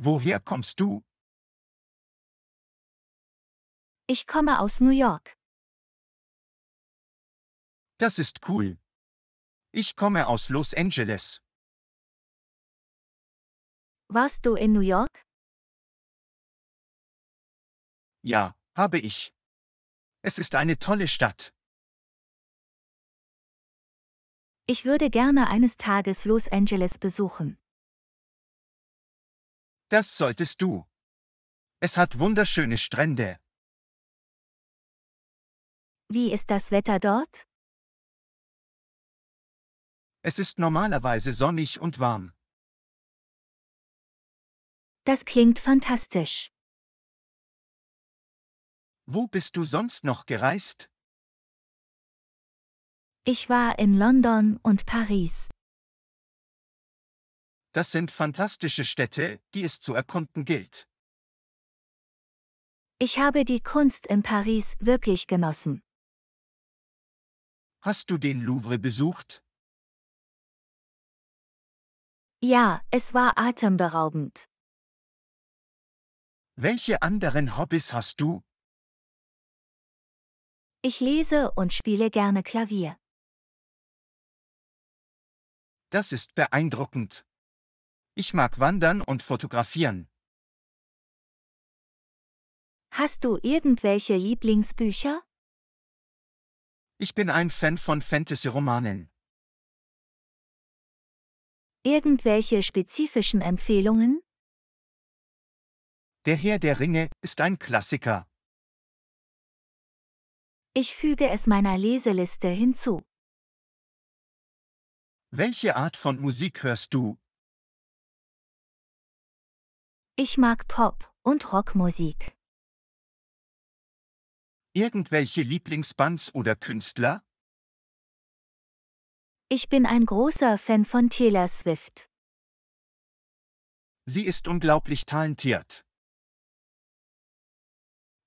Woher kommst du? Ich komme aus New York. Das ist cool. Ich komme aus Los Angeles. Warst du in New York? Ja, habe ich. Es ist eine tolle Stadt. Ich würde gerne eines Tages Los Angeles besuchen. Das solltest du. Es hat wunderschöne Strände. Wie ist das Wetter dort? Es ist normalerweise sonnig und warm. Das klingt fantastisch. Wo bist du sonst noch gereist? Ich war in London und Paris. Das sind fantastische Städte, die es zu erkunden gilt. Ich habe die Kunst in Paris wirklich genossen. Hast du den Louvre besucht? Ja, es war atemberaubend. Welche anderen Hobbys hast du? Ich lese und spiele gerne Klavier. Das ist beeindruckend. Ich mag wandern und fotografieren. Hast du irgendwelche Lieblingsbücher? Ich bin ein Fan von Fantasy-Romanen. Irgendwelche spezifischen Empfehlungen? Der Herr der Ringe ist ein Klassiker. Ich füge es meiner Leseliste hinzu. Welche Art von Musik hörst du? Ich mag Pop- und Rockmusik. Irgendwelche Lieblingsbands oder Künstler? Ich bin ein großer Fan von Taylor Swift. Sie ist unglaublich talentiert.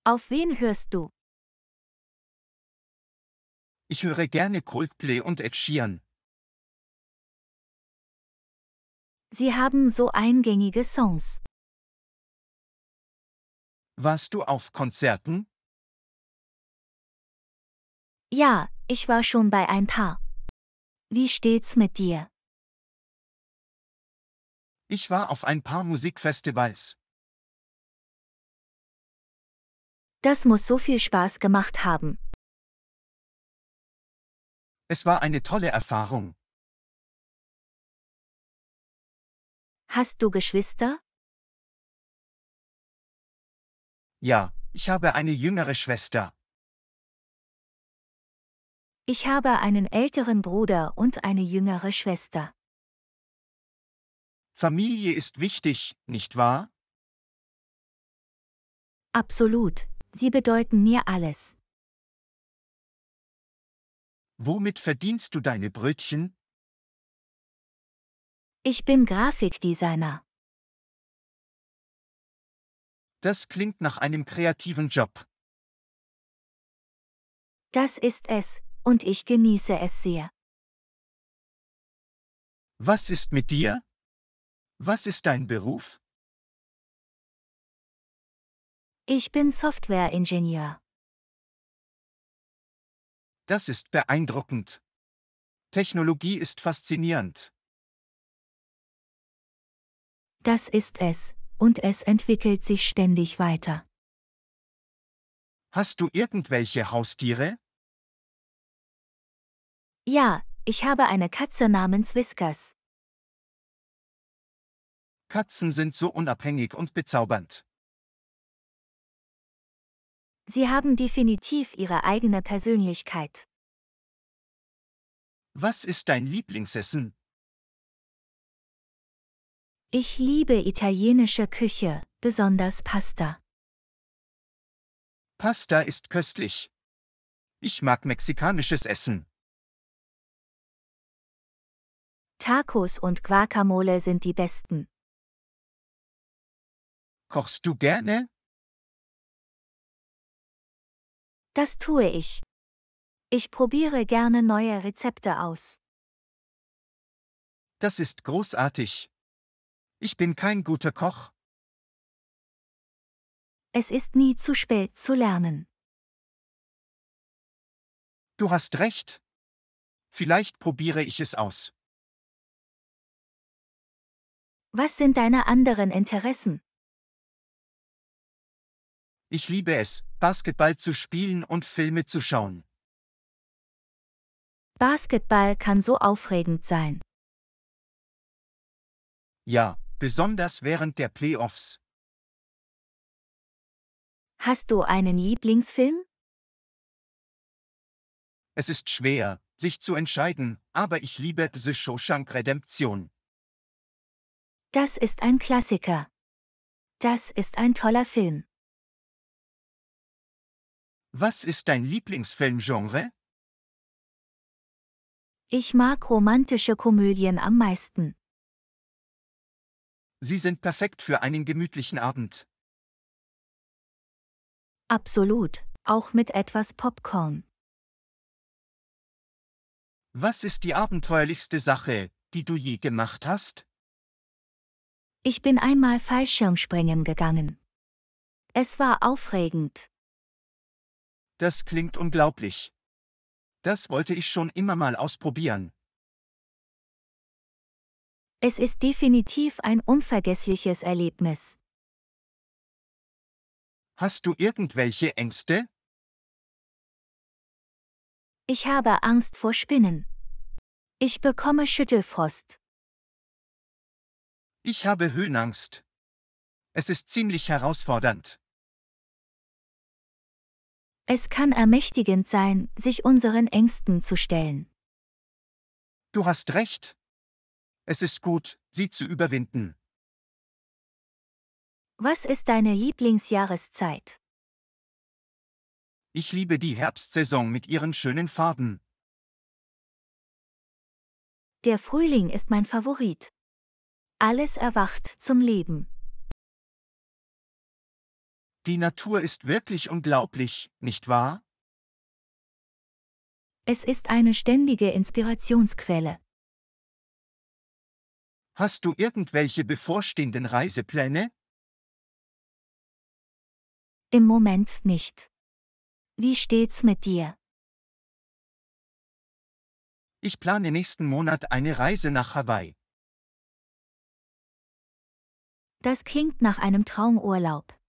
Auf wen hörst du? Ich höre gerne Coldplay und Ed Sheeran. Sie haben so eingängige Songs. Warst du auf Konzerten? Ja, ich war schon bei ein paar. Wie steht's mit dir? Ich war auf ein paar Musikfestivals. Das muss so viel Spaß gemacht haben. Es war eine tolle Erfahrung. Hast du Geschwister? Ja, ich habe eine jüngere Schwester. Ich habe einen älteren Bruder und eine jüngere Schwester. Familie ist wichtig, nicht wahr? Absolut, sie bedeuten mir alles. Womit verdienst du deine Brötchen? Ich bin Grafikdesigner. Das klingt nach einem kreativen Job. Das ist es, und ich genieße es sehr. Was ist mit dir? Was ist dein Beruf? Ich bin Softwareingenieur. Das ist beeindruckend. Technologie ist faszinierend. Das ist es, und es entwickelt sich ständig weiter. Hast du irgendwelche Haustiere? Ja, ich habe eine Katze namens Whiskers. Katzen sind so unabhängig und bezaubernd. Sie haben definitiv ihre eigene Persönlichkeit. Was ist dein Lieblingsessen? Ich liebe italienische Küche, besonders Pasta. Pasta ist köstlich. Ich mag mexikanisches Essen. Tacos und Guacamole sind die besten. Kochst du gerne? Das tue ich. Ich probiere gerne neue Rezepte aus. Das ist großartig. Ich bin kein guter Koch. Es ist nie zu spät zu lernen. Du hast recht. Vielleicht probiere ich es aus. Was sind deine anderen Interessen? Ich liebe es, Basketball zu spielen und Filme zu schauen. Basketball kann so aufregend sein. Ja, besonders während der Playoffs. Hast du einen Lieblingsfilm? Es ist schwer, sich zu entscheiden, aber ich liebe The Shawshank Redemption. Das ist ein Klassiker. Das ist ein toller Film. Was ist dein Lieblingsfilmgenre? Ich mag romantische Komödien am meisten. Sie sind perfekt für einen gemütlichen Abend. Absolut, auch mit etwas Popcorn. Was ist die abenteuerlichste Sache, die du je gemacht hast? Ich bin einmal Fallschirmspringen gegangen. Es war aufregend. Das klingt unglaublich. Das wollte ich schon immer mal ausprobieren. Es ist definitiv ein unvergessliches Erlebnis. Hast du irgendwelche Ängste? Ich habe Angst vor Spinnen. Ich bekomme Schüttelfrost. Ich habe Höhenangst. Es ist ziemlich herausfordernd. Es kann ermächtigend sein, sich unseren Ängsten zu stellen. Du hast recht. Es ist gut, sie zu überwinden. Was ist deine Lieblingsjahreszeit? Ich liebe die Herbstsaison mit ihren schönen Farben. Der Frühling ist mein Favorit. Alles erwacht zum Leben. Die Natur ist wirklich unglaublich, nicht wahr? Es ist eine ständige Inspirationsquelle. Hast du irgendwelche bevorstehenden Reisepläne? Im Moment nicht. Wie steht's mit dir? Ich plane nächsten Monat eine Reise nach Hawaii. Das klingt nach einem Traumurlaub.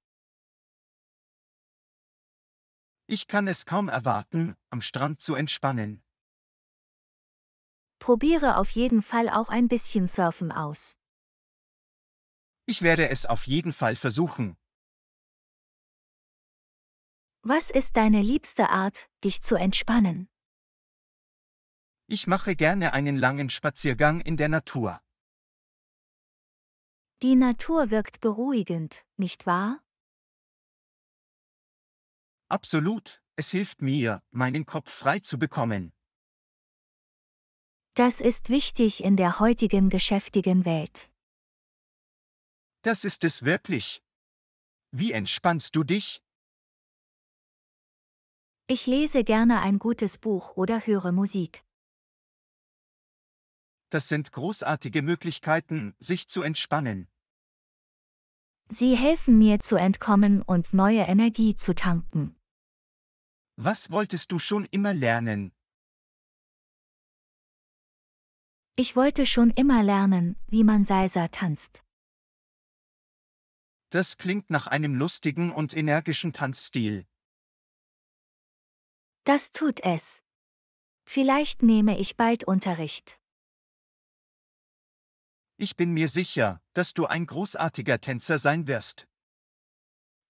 Ich kann es kaum erwarten, am Strand zu entspannen. Probiere auf jeden Fall auch ein bisschen Surfen aus. Ich werde es auf jeden Fall versuchen. Was ist deine liebste Art, dich zu entspannen? Ich mache gerne einen langen Spaziergang in der Natur. Die Natur wirkt beruhigend, nicht wahr? Absolut, es hilft mir, meinen Kopf frei zu bekommen. Das ist wichtig in der heutigen geschäftigen Welt. Das ist es wirklich. Wie entspannst du dich? Ich lese gerne ein gutes Buch oder höre Musik. Das sind großartige Möglichkeiten, sich zu entspannen. Sie helfen mir zu entkommen und neue Energie zu tanken. Was wolltest du schon immer lernen? Ich wollte schon immer lernen, wie man Salsa tanzt. Das klingt nach einem lustigen und energischen Tanzstil. Das tut es. Vielleicht nehme ich bald Unterricht. Ich bin mir sicher, dass du ein großartiger Tänzer sein wirst.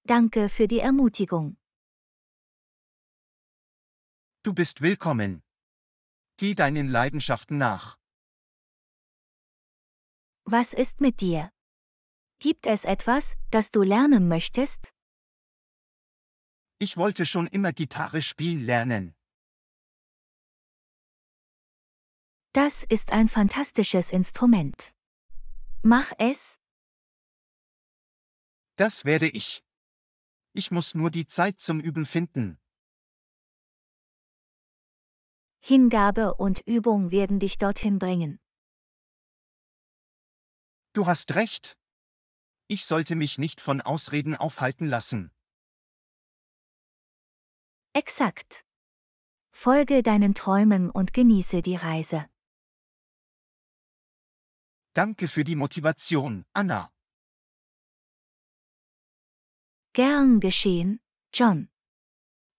Danke für die Ermutigung. Du bist willkommen. Geh deinen Leidenschaften nach. Was ist mit dir? Gibt es etwas, das du lernen möchtest? Ich wollte schon immer Gitarre spielen lernen. Das ist ein fantastisches Instrument. Mach es. Das werde ich. Ich muss nur die Zeit zum Üben finden. Hingabe und Übung werden dich dorthin bringen. Du hast recht. Ich sollte mich nicht von Ausreden aufhalten lassen. Exakt. Folge deinen Träumen und genieße die Reise. Danke für die Motivation, Anna. Gern geschehen, John.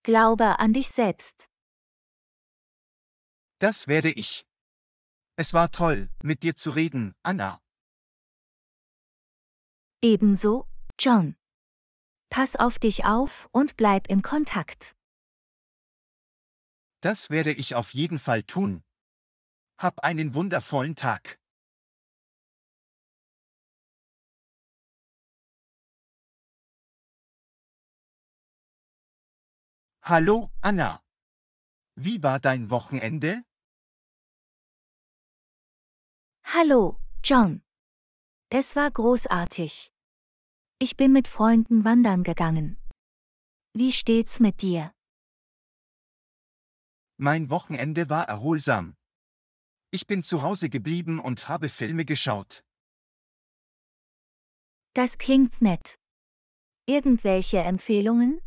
Glaube an dich selbst. Das werde ich. Es war toll, mit dir zu reden, Anna. Ebenso, John. Pass auf dich auf und bleib in Kontakt. Das werde ich auf jeden Fall tun. Hab einen wundervollen Tag. Hallo, Anna. Wie war dein Wochenende? Hallo, John. Das war großartig. Ich bin mit Freunden wandern gegangen. Wie steht's mit dir? Mein Wochenende war erholsam. Ich bin zu Hause geblieben und habe Filme geschaut. Das klingt nett. Irgendwelche Empfehlungen?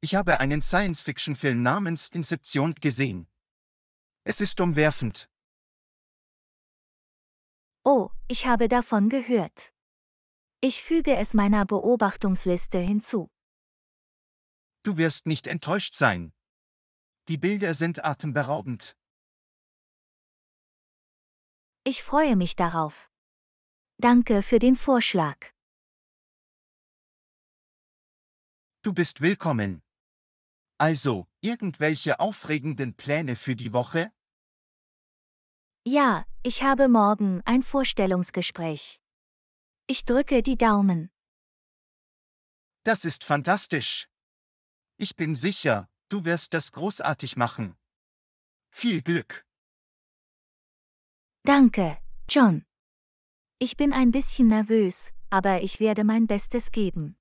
Ich habe einen Science-Fiction-Film namens Inception gesehen. Es ist umwerfend. Oh, ich habe davon gehört. Ich füge es meiner Beobachtungsliste hinzu. Du wirst nicht enttäuscht sein. Die Bilder sind atemberaubend. Ich freue mich darauf. Danke für den Vorschlag. Du bist willkommen. Also, irgendwelche aufregenden Pläne für die Woche? Ja, ich habe morgen ein Vorstellungsgespräch. Ich drücke die Daumen. Das ist fantastisch. Ich bin sicher, du wirst das großartig machen. Viel Glück. Danke, John. Ich bin ein bisschen nervös, aber ich werde mein Bestes geben.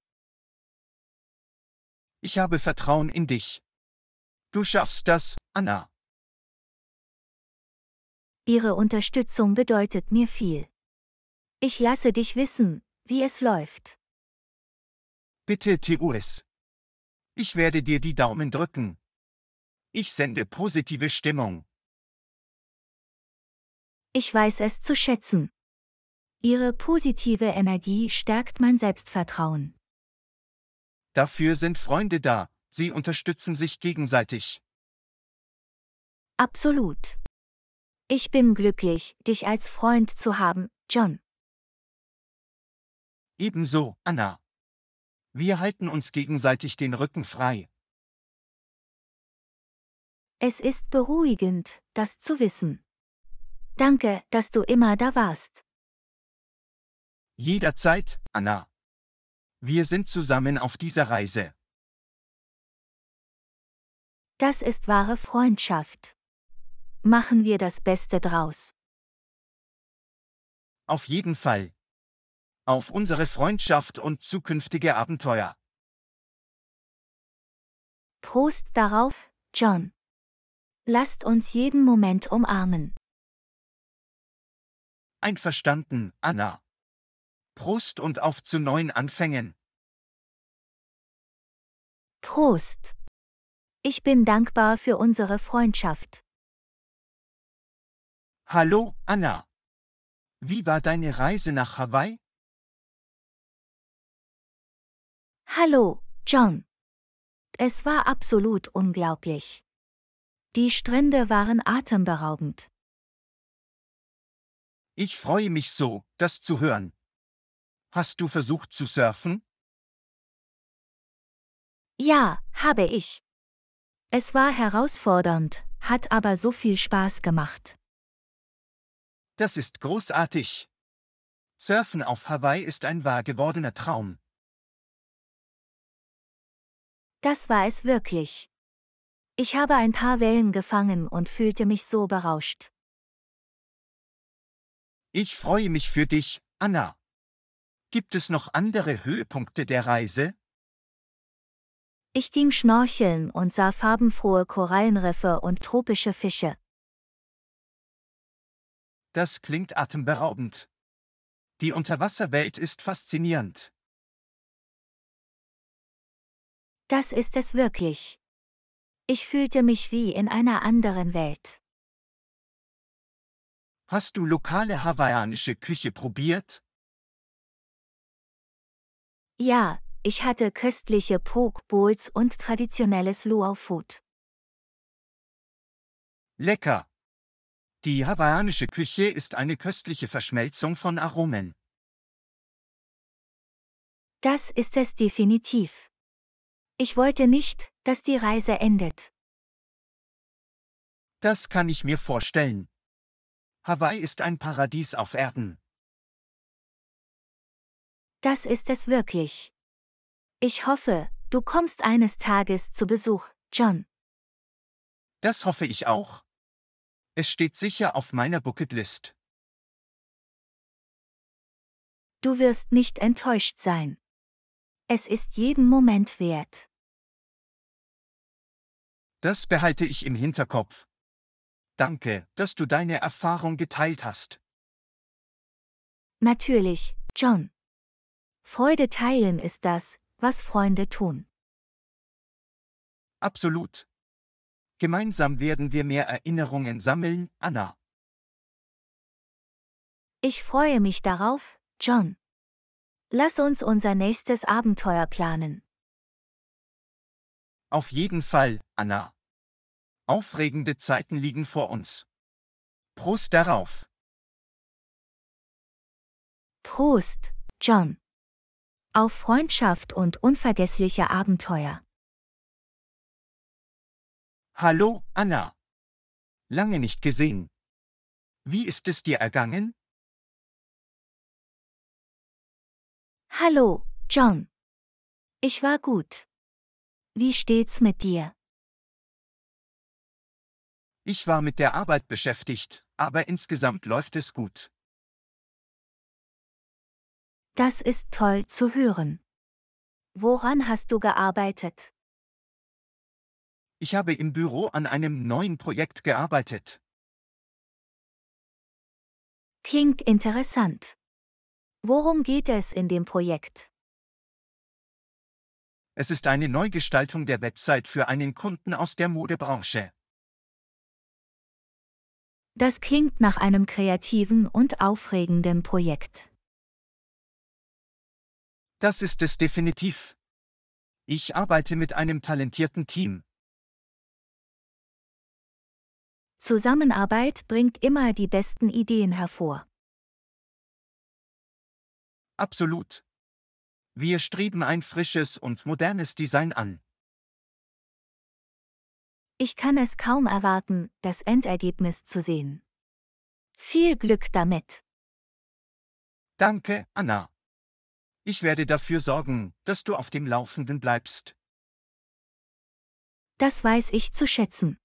Ich habe Vertrauen in dich. Du schaffst das, Anna. Ihre Unterstützung bedeutet mir viel. Ich lasse dich wissen, wie es läuft. Bitte, TUS. Ich werde dir die Daumen drücken. Ich sende positive Stimmung. Ich weiß es zu schätzen. Ihre positive Energie stärkt mein Selbstvertrauen. Dafür sind Freunde da, sie unterstützen sich gegenseitig. Absolut. Ich bin glücklich, dich als Freund zu haben, John. Ebenso, Anna. Wir halten uns gegenseitig den Rücken frei. Es ist beruhigend, das zu wissen. Danke, dass du immer da warst. Jederzeit, Anna. Wir sind zusammen auf dieser Reise. Das ist wahre Freundschaft. Machen wir das Beste draus. Auf jeden Fall. Auf unsere Freundschaft und zukünftige Abenteuer. Prost darauf, John. Lasst uns jeden Moment umarmen. Einverstanden, Anna. Prost und auf zu neuen Anfängen. Prost. Ich bin dankbar für unsere Freundschaft. Hallo, Anna. Wie war deine Reise nach Hawaii? Hallo, John. Es war absolut unglaublich. Die Strände waren atemberaubend. Ich freue mich so, das zu hören. Hast du versucht zu surfen? Ja, habe ich. Es war herausfordernd, hat aber so viel Spaß gemacht. Das ist großartig. Surfen auf Hawaii ist ein wahr gewordener Traum. Das war es wirklich. Ich habe ein paar Wellen gefangen und fühlte mich so berauscht. Ich freue mich für dich, Anna. Gibt es noch andere Höhepunkte der Reise? Ich ging schnorcheln und sah farbenfrohe Korallenriffe und tropische Fische. Das klingt atemberaubend. Die Unterwasserwelt ist faszinierend. Das ist es wirklich. Ich fühlte mich wie in einer anderen Welt. Hast du lokale hawaiianische Küche probiert? Ja, ich hatte köstliche Poke Bowls und traditionelles Luau Food. Lecker. Die hawaiianische Küche ist eine köstliche Verschmelzung von Aromen. Das ist es definitiv. Ich wollte nicht, dass die Reise endet. Das kann ich mir vorstellen. Hawaii ist ein Paradies auf Erden. Das ist es wirklich. Ich hoffe, du kommst eines Tages zu Besuch, John. Das hoffe ich auch. Es steht sicher auf meiner Bucketlist. Du wirst nicht enttäuscht sein. Es ist jeden Moment wert. Das behalte ich im Hinterkopf. Danke, dass du deine Erfahrung geteilt hast. Natürlich, John. Freude teilen ist das, was Freunde tun. Absolut. Gemeinsam werden wir mehr Erinnerungen sammeln, Anna. Ich freue mich darauf, John. Lass uns unser nächstes Abenteuer planen. Auf jeden Fall, Anna. Aufregende Zeiten liegen vor uns. Prost darauf. Prost, John. Auf Freundschaft und unvergessliche Abenteuer. Hallo, Anna. Lange nicht gesehen. Wie ist es dir ergangen? Hallo, John. Ich war gut. Wie steht's mit dir? Ich war mit der Arbeit beschäftigt, aber insgesamt läuft es gut. Das ist toll zu hören. Woran hast du gearbeitet? Ich habe im Büro an einem neuen Projekt gearbeitet. Klingt interessant. Worum geht es in dem Projekt? Es ist eine Neugestaltung der Website für einen Kunden aus der Modebranche. Das klingt nach einem kreativen und aufregenden Projekt. Das ist es definitiv. Ich arbeite mit einem talentierten Team. Zusammenarbeit bringt immer die besten Ideen hervor. Absolut. Wir streben ein frisches und modernes Design an. Ich kann es kaum erwarten, das Endergebnis zu sehen. Viel Glück damit. Danke, Anna. Ich werde dafür sorgen, dass du auf dem Laufenden bleibst. Das weiß ich zu schätzen.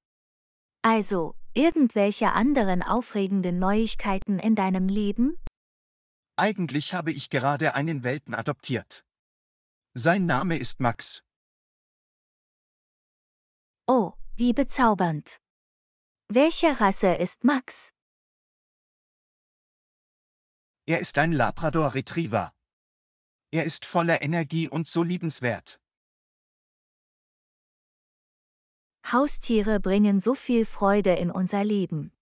Also, irgendwelche anderen aufregenden Neuigkeiten in deinem Leben? Eigentlich habe ich gerade einen Welten adoptiert. Sein Name ist Max. Oh, wie bezaubernd. Welche Rasse ist Max? Er ist ein Labrador Retriever. Er ist voller Energie und so liebenswert. Haustiere bringen so viel Freude in unser Leben.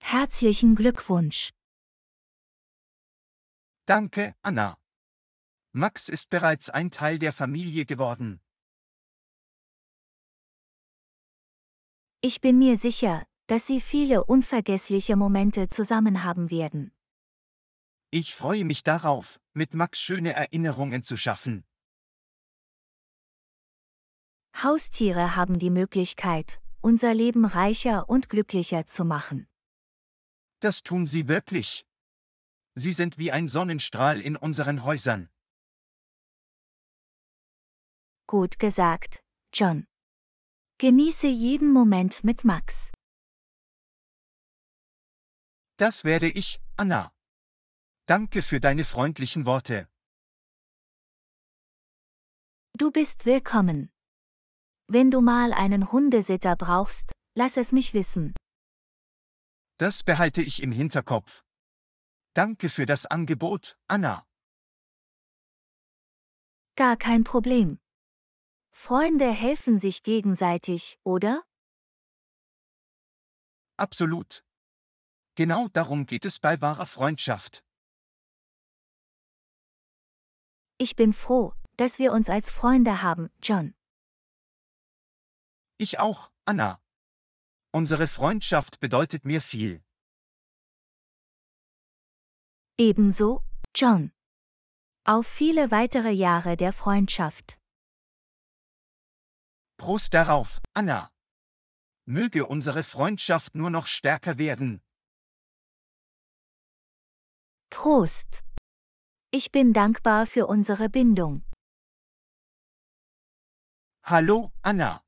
Herzlichen Glückwunsch. Danke, Anna. Max ist bereits ein Teil der Familie geworden. Ich bin mir sicher, dass Sie viele unvergessliche Momente zusammen haben werden. Ich freue mich darauf, mit Max schöne Erinnerungen zu schaffen. Haustiere haben die Möglichkeit, unser Leben reicher und glücklicher zu machen. Das tun sie wirklich. Sie sind wie ein Sonnenstrahl in unseren Häusern. Gut gesagt, John. Genieße jeden Moment mit Max. Das werde ich, Anna. Danke für deine freundlichen Worte. Du bist willkommen. Wenn du mal einen Hundesitter brauchst, lass es mich wissen. Das behalte ich im Hinterkopf. Danke für das Angebot, Anna. Gar kein Problem. Freunde helfen sich gegenseitig, oder? Absolut. Genau darum geht es bei wahrer Freundschaft. Ich bin froh, dass wir uns als Freunde haben, John. Ich auch, Anna. Unsere Freundschaft bedeutet mir viel. Ebenso, John. Auf viele weitere Jahre der Freundschaft. Prost darauf, Anna. Möge unsere Freundschaft nur noch stärker werden. Prost. Ich bin dankbar für unsere Bindung. Hallo, Anna.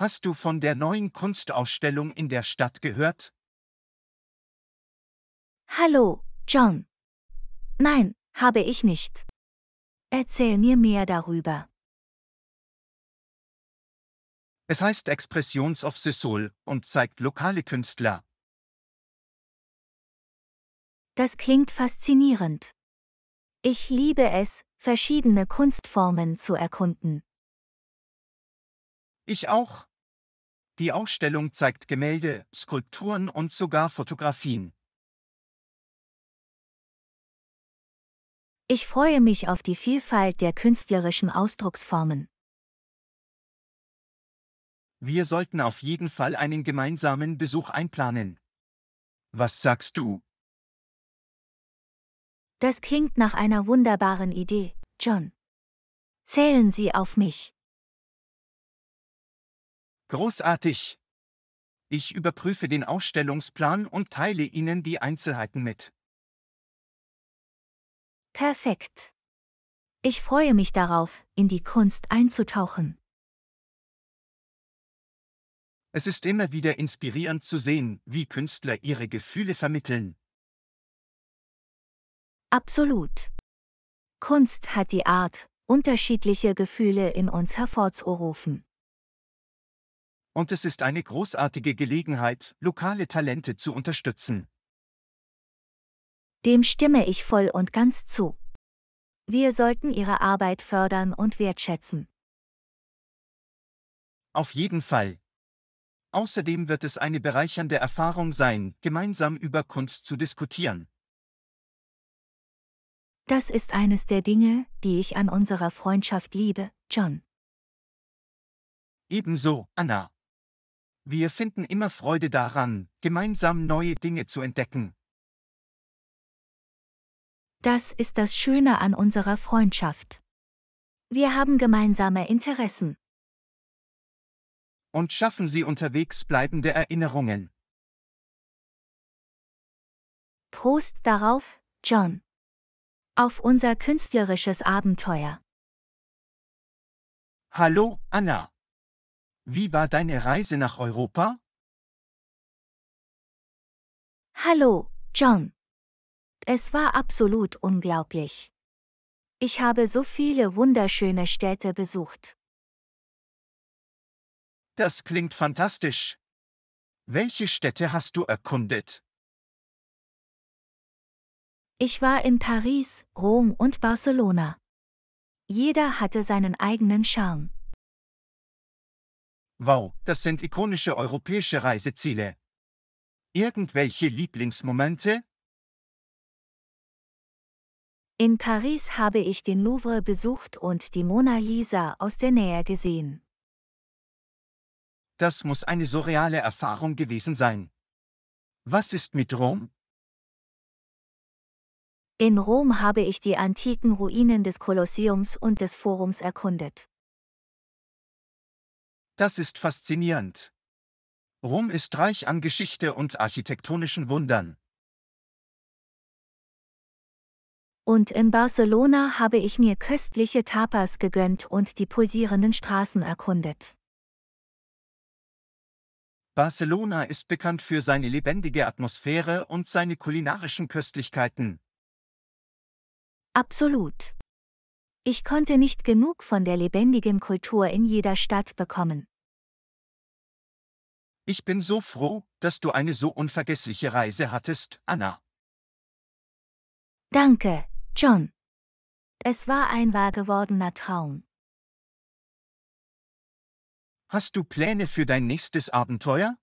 Hast du von der neuen Kunstausstellung in der Stadt gehört? Hallo, John. Nein, habe ich nicht. Erzähl mir mehr darüber. Es heißt Expressions of the Soul und zeigt lokale Künstler. Das klingt faszinierend. Ich liebe es, verschiedene Kunstformen zu erkunden. Ich auch. Die Ausstellung zeigt Gemälde, Skulpturen und sogar Fotografien. Ich freue mich auf die Vielfalt der künstlerischen Ausdrucksformen. Wir sollten auf jeden Fall einen gemeinsamen Besuch einplanen. Was sagst du? Das klingt nach einer wunderbaren Idee, John. Zählen Sie auf mich. Großartig! Ich überprüfe den Ausstellungsplan und teile Ihnen die Einzelheiten mit. Perfekt. Ich freue mich darauf, in die Kunst einzutauchen. Es ist immer wieder inspirierend zu sehen, wie Künstler ihre Gefühle vermitteln. Absolut. Kunst hat die Art, unterschiedliche Gefühle in uns hervorzurufen und es ist eine großartige Gelegenheit, lokale Talente zu unterstützen. Dem stimme ich voll und ganz zu. Wir sollten ihre Arbeit fördern und wertschätzen. Auf jeden Fall. Außerdem wird es eine bereichernde Erfahrung sein, gemeinsam über Kunst zu diskutieren. Das ist eines der Dinge, die ich an unserer Freundschaft liebe, John. Ebenso, Anna. Wir finden immer Freude daran, gemeinsam neue Dinge zu entdecken. Das ist das Schöne an unserer Freundschaft. Wir haben gemeinsame Interessen. Und schaffen Sie unterwegs bleibende Erinnerungen. Prost darauf, John. Auf unser künstlerisches Abenteuer. Hallo, Anna. Wie war deine Reise nach Europa? Hallo, John. Es war absolut unglaublich. Ich habe so viele wunderschöne Städte besucht. Das klingt fantastisch. Welche Städte hast du erkundet? Ich war in Paris, Rom und Barcelona. Jeder hatte seinen eigenen Charme. Wow, das sind ikonische europäische Reiseziele. Irgendwelche Lieblingsmomente? In Paris habe ich den Louvre besucht und die Mona Lisa aus der Nähe gesehen. Das muss eine surreale Erfahrung gewesen sein. Was ist mit Rom? In Rom habe ich die antiken Ruinen des Kolosseums und des Forums erkundet. Das ist faszinierend. Rom ist reich an Geschichte und architektonischen Wundern. Und in Barcelona habe ich mir köstliche Tapas gegönnt und die pulsierenden Straßen erkundet. Barcelona ist bekannt für seine lebendige Atmosphäre und seine kulinarischen Köstlichkeiten. Absolut. Ich konnte nicht genug von der lebendigen Kultur in jeder Stadt bekommen. Ich bin so froh, dass du eine so unvergessliche Reise hattest, Anna. Danke, John. Es war ein wahrgewordener Traum. Hast du Pläne für dein nächstes Abenteuer?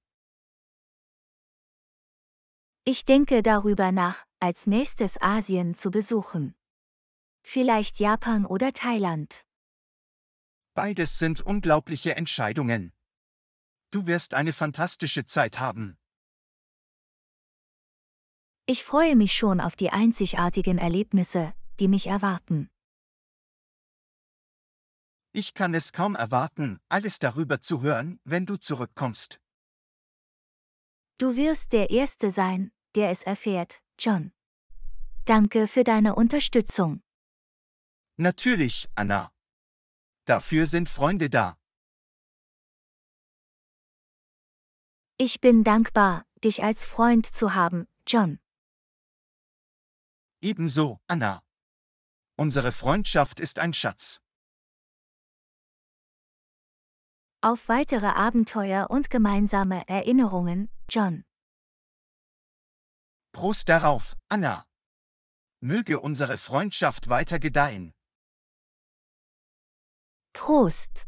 Ich denke darüber nach, als nächstes Asien zu besuchen. Vielleicht Japan oder Thailand. Beides sind unglaubliche Entscheidungen, Du wirst eine fantastische Zeit haben. Ich freue mich schon auf die einzigartigen Erlebnisse, die mich erwarten. Ich kann es kaum erwarten, alles darüber zu hören, wenn du zurückkommst. Du wirst der Erste sein, der es erfährt, John. Danke für deine Unterstützung. Natürlich, Anna. Dafür sind Freunde da. Ich bin dankbar, dich als Freund zu haben, John. Ebenso, Anna. Unsere Freundschaft ist ein Schatz. Auf weitere Abenteuer und gemeinsame Erinnerungen, John. Prost darauf, Anna. Möge unsere Freundschaft weiter gedeihen. Prost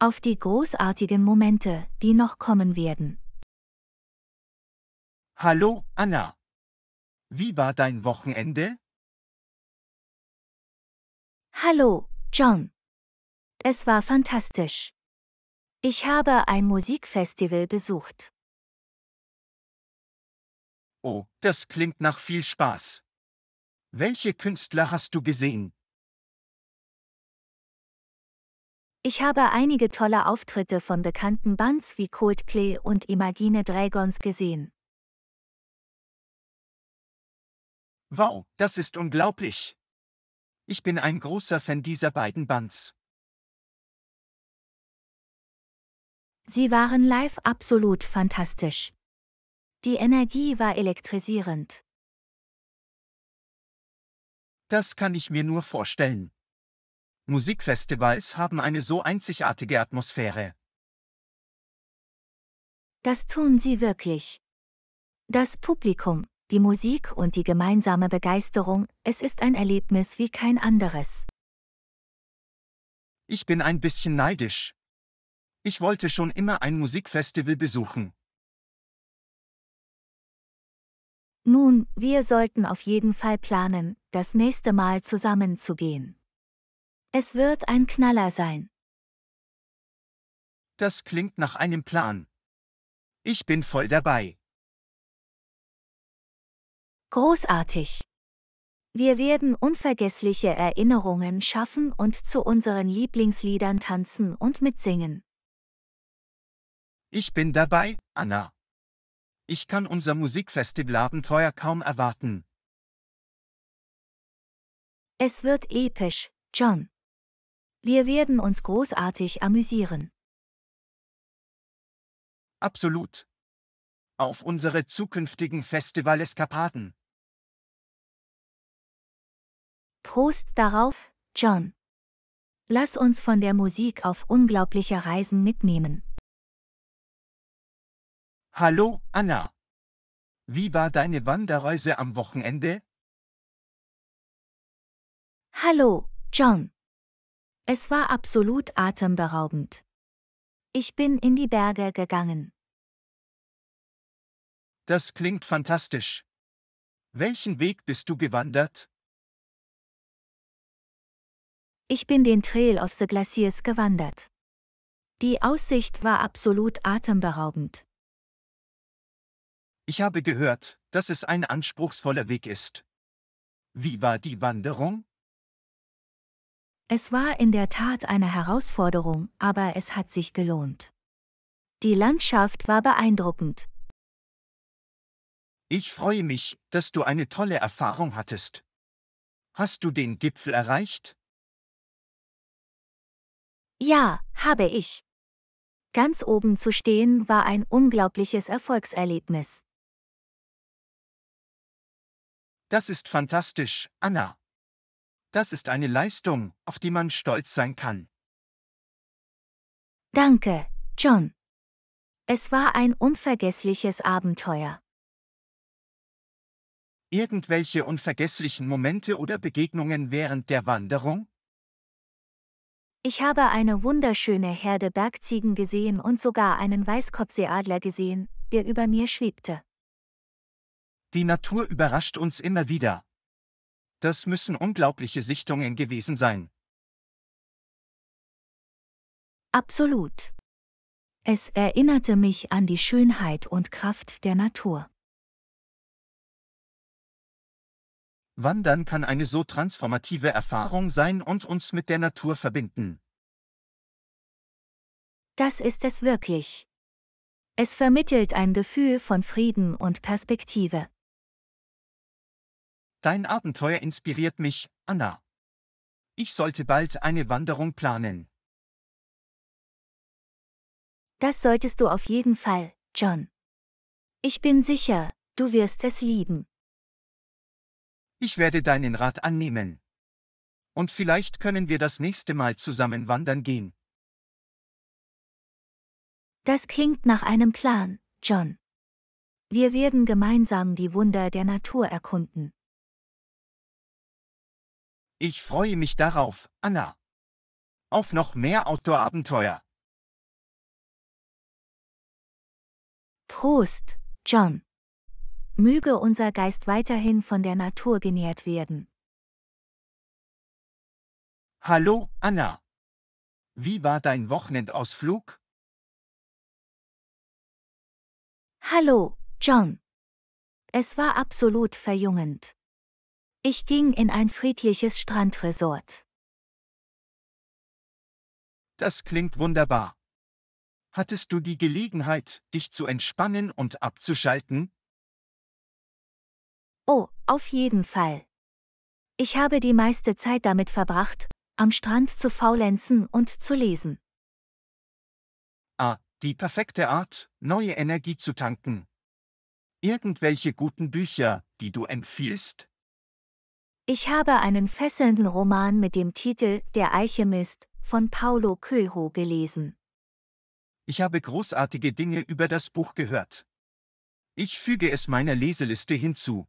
auf die großartigen Momente, die noch kommen werden. Hallo, Anna. Wie war dein Wochenende? Hallo, John. Es war fantastisch. Ich habe ein Musikfestival besucht. Oh, das klingt nach viel Spaß. Welche Künstler hast du gesehen? Ich habe einige tolle Auftritte von bekannten Bands wie Coldplay und Imagine Dragons gesehen. Wow, das ist unglaublich. Ich bin ein großer Fan dieser beiden Bands. Sie waren live absolut fantastisch. Die Energie war elektrisierend. Das kann ich mir nur vorstellen. Musikfestivals haben eine so einzigartige Atmosphäre. Das tun sie wirklich. Das Publikum, die Musik und die gemeinsame Begeisterung, es ist ein Erlebnis wie kein anderes. Ich bin ein bisschen neidisch. Ich wollte schon immer ein Musikfestival besuchen. Nun, wir sollten auf jeden Fall planen, das nächste Mal zusammenzugehen. Es wird ein Knaller sein. Das klingt nach einem Plan. Ich bin voll dabei. Großartig. Wir werden unvergessliche Erinnerungen schaffen und zu unseren Lieblingsliedern tanzen und mitsingen. Ich bin dabei, Anna. Ich kann unser Musikfestivalabenteuer kaum erwarten. Es wird episch, John. Wir werden uns großartig amüsieren. Absolut. Auf unsere zukünftigen Festival-Eskapaden. Prost darauf, John. Lass uns von der Musik auf unglaubliche Reisen mitnehmen. Hallo, Anna. Wie war deine Wanderreise am Wochenende? Hallo, John. Es war absolut atemberaubend. Ich bin in die Berge gegangen. Das klingt fantastisch. Welchen Weg bist du gewandert? Ich bin den Trail of the Glaciers gewandert. Die Aussicht war absolut atemberaubend. Ich habe gehört, dass es ein anspruchsvoller Weg ist. Wie war die Wanderung? Es war in der Tat eine Herausforderung, aber es hat sich gelohnt. Die Landschaft war beeindruckend. Ich freue mich, dass du eine tolle Erfahrung hattest. Hast du den Gipfel erreicht? Ja, habe ich. Ganz oben zu stehen war ein unglaubliches Erfolgserlebnis. Das ist fantastisch, Anna. Das ist eine Leistung, auf die man stolz sein kann. Danke, John. Es war ein unvergessliches Abenteuer. Irgendwelche unvergesslichen Momente oder Begegnungen während der Wanderung? Ich habe eine wunderschöne Herde Bergziegen gesehen und sogar einen Weißkopfseeadler gesehen, der über mir schwebte. Die Natur überrascht uns immer wieder, das müssen unglaubliche Sichtungen gewesen sein. Absolut. Es erinnerte mich an die Schönheit und Kraft der Natur. Wandern kann eine so transformative Erfahrung sein und uns mit der Natur verbinden. Das ist es wirklich. Es vermittelt ein Gefühl von Frieden und Perspektive. Dein Abenteuer inspiriert mich, Anna. Ich sollte bald eine Wanderung planen. Das solltest du auf jeden Fall, John. Ich bin sicher, du wirst es lieben. Ich werde deinen Rat annehmen. Und vielleicht können wir das nächste Mal zusammen wandern gehen. Das klingt nach einem Plan, John. Wir werden gemeinsam die Wunder der Natur erkunden. Ich freue mich darauf, Anna. Auf noch mehr Outdoor-Abenteuer. Prost, John. Möge unser Geist weiterhin von der Natur genährt werden. Hallo, Anna. Wie war dein Wochenendausflug? Hallo, John. Es war absolut verjüngend. Ich ging in ein friedliches Strandresort. Das klingt wunderbar. Hattest du die Gelegenheit, dich zu entspannen und abzuschalten? Oh, auf jeden Fall. Ich habe die meiste Zeit damit verbracht, am Strand zu faulenzen und zu lesen. Ah, die perfekte Art, neue Energie zu tanken. Irgendwelche guten Bücher, die du empfiehlst? Ich habe einen fesselnden Roman mit dem Titel Der Alchemist von Paulo Coelho gelesen. Ich habe großartige Dinge über das Buch gehört. Ich füge es meiner Leseliste hinzu.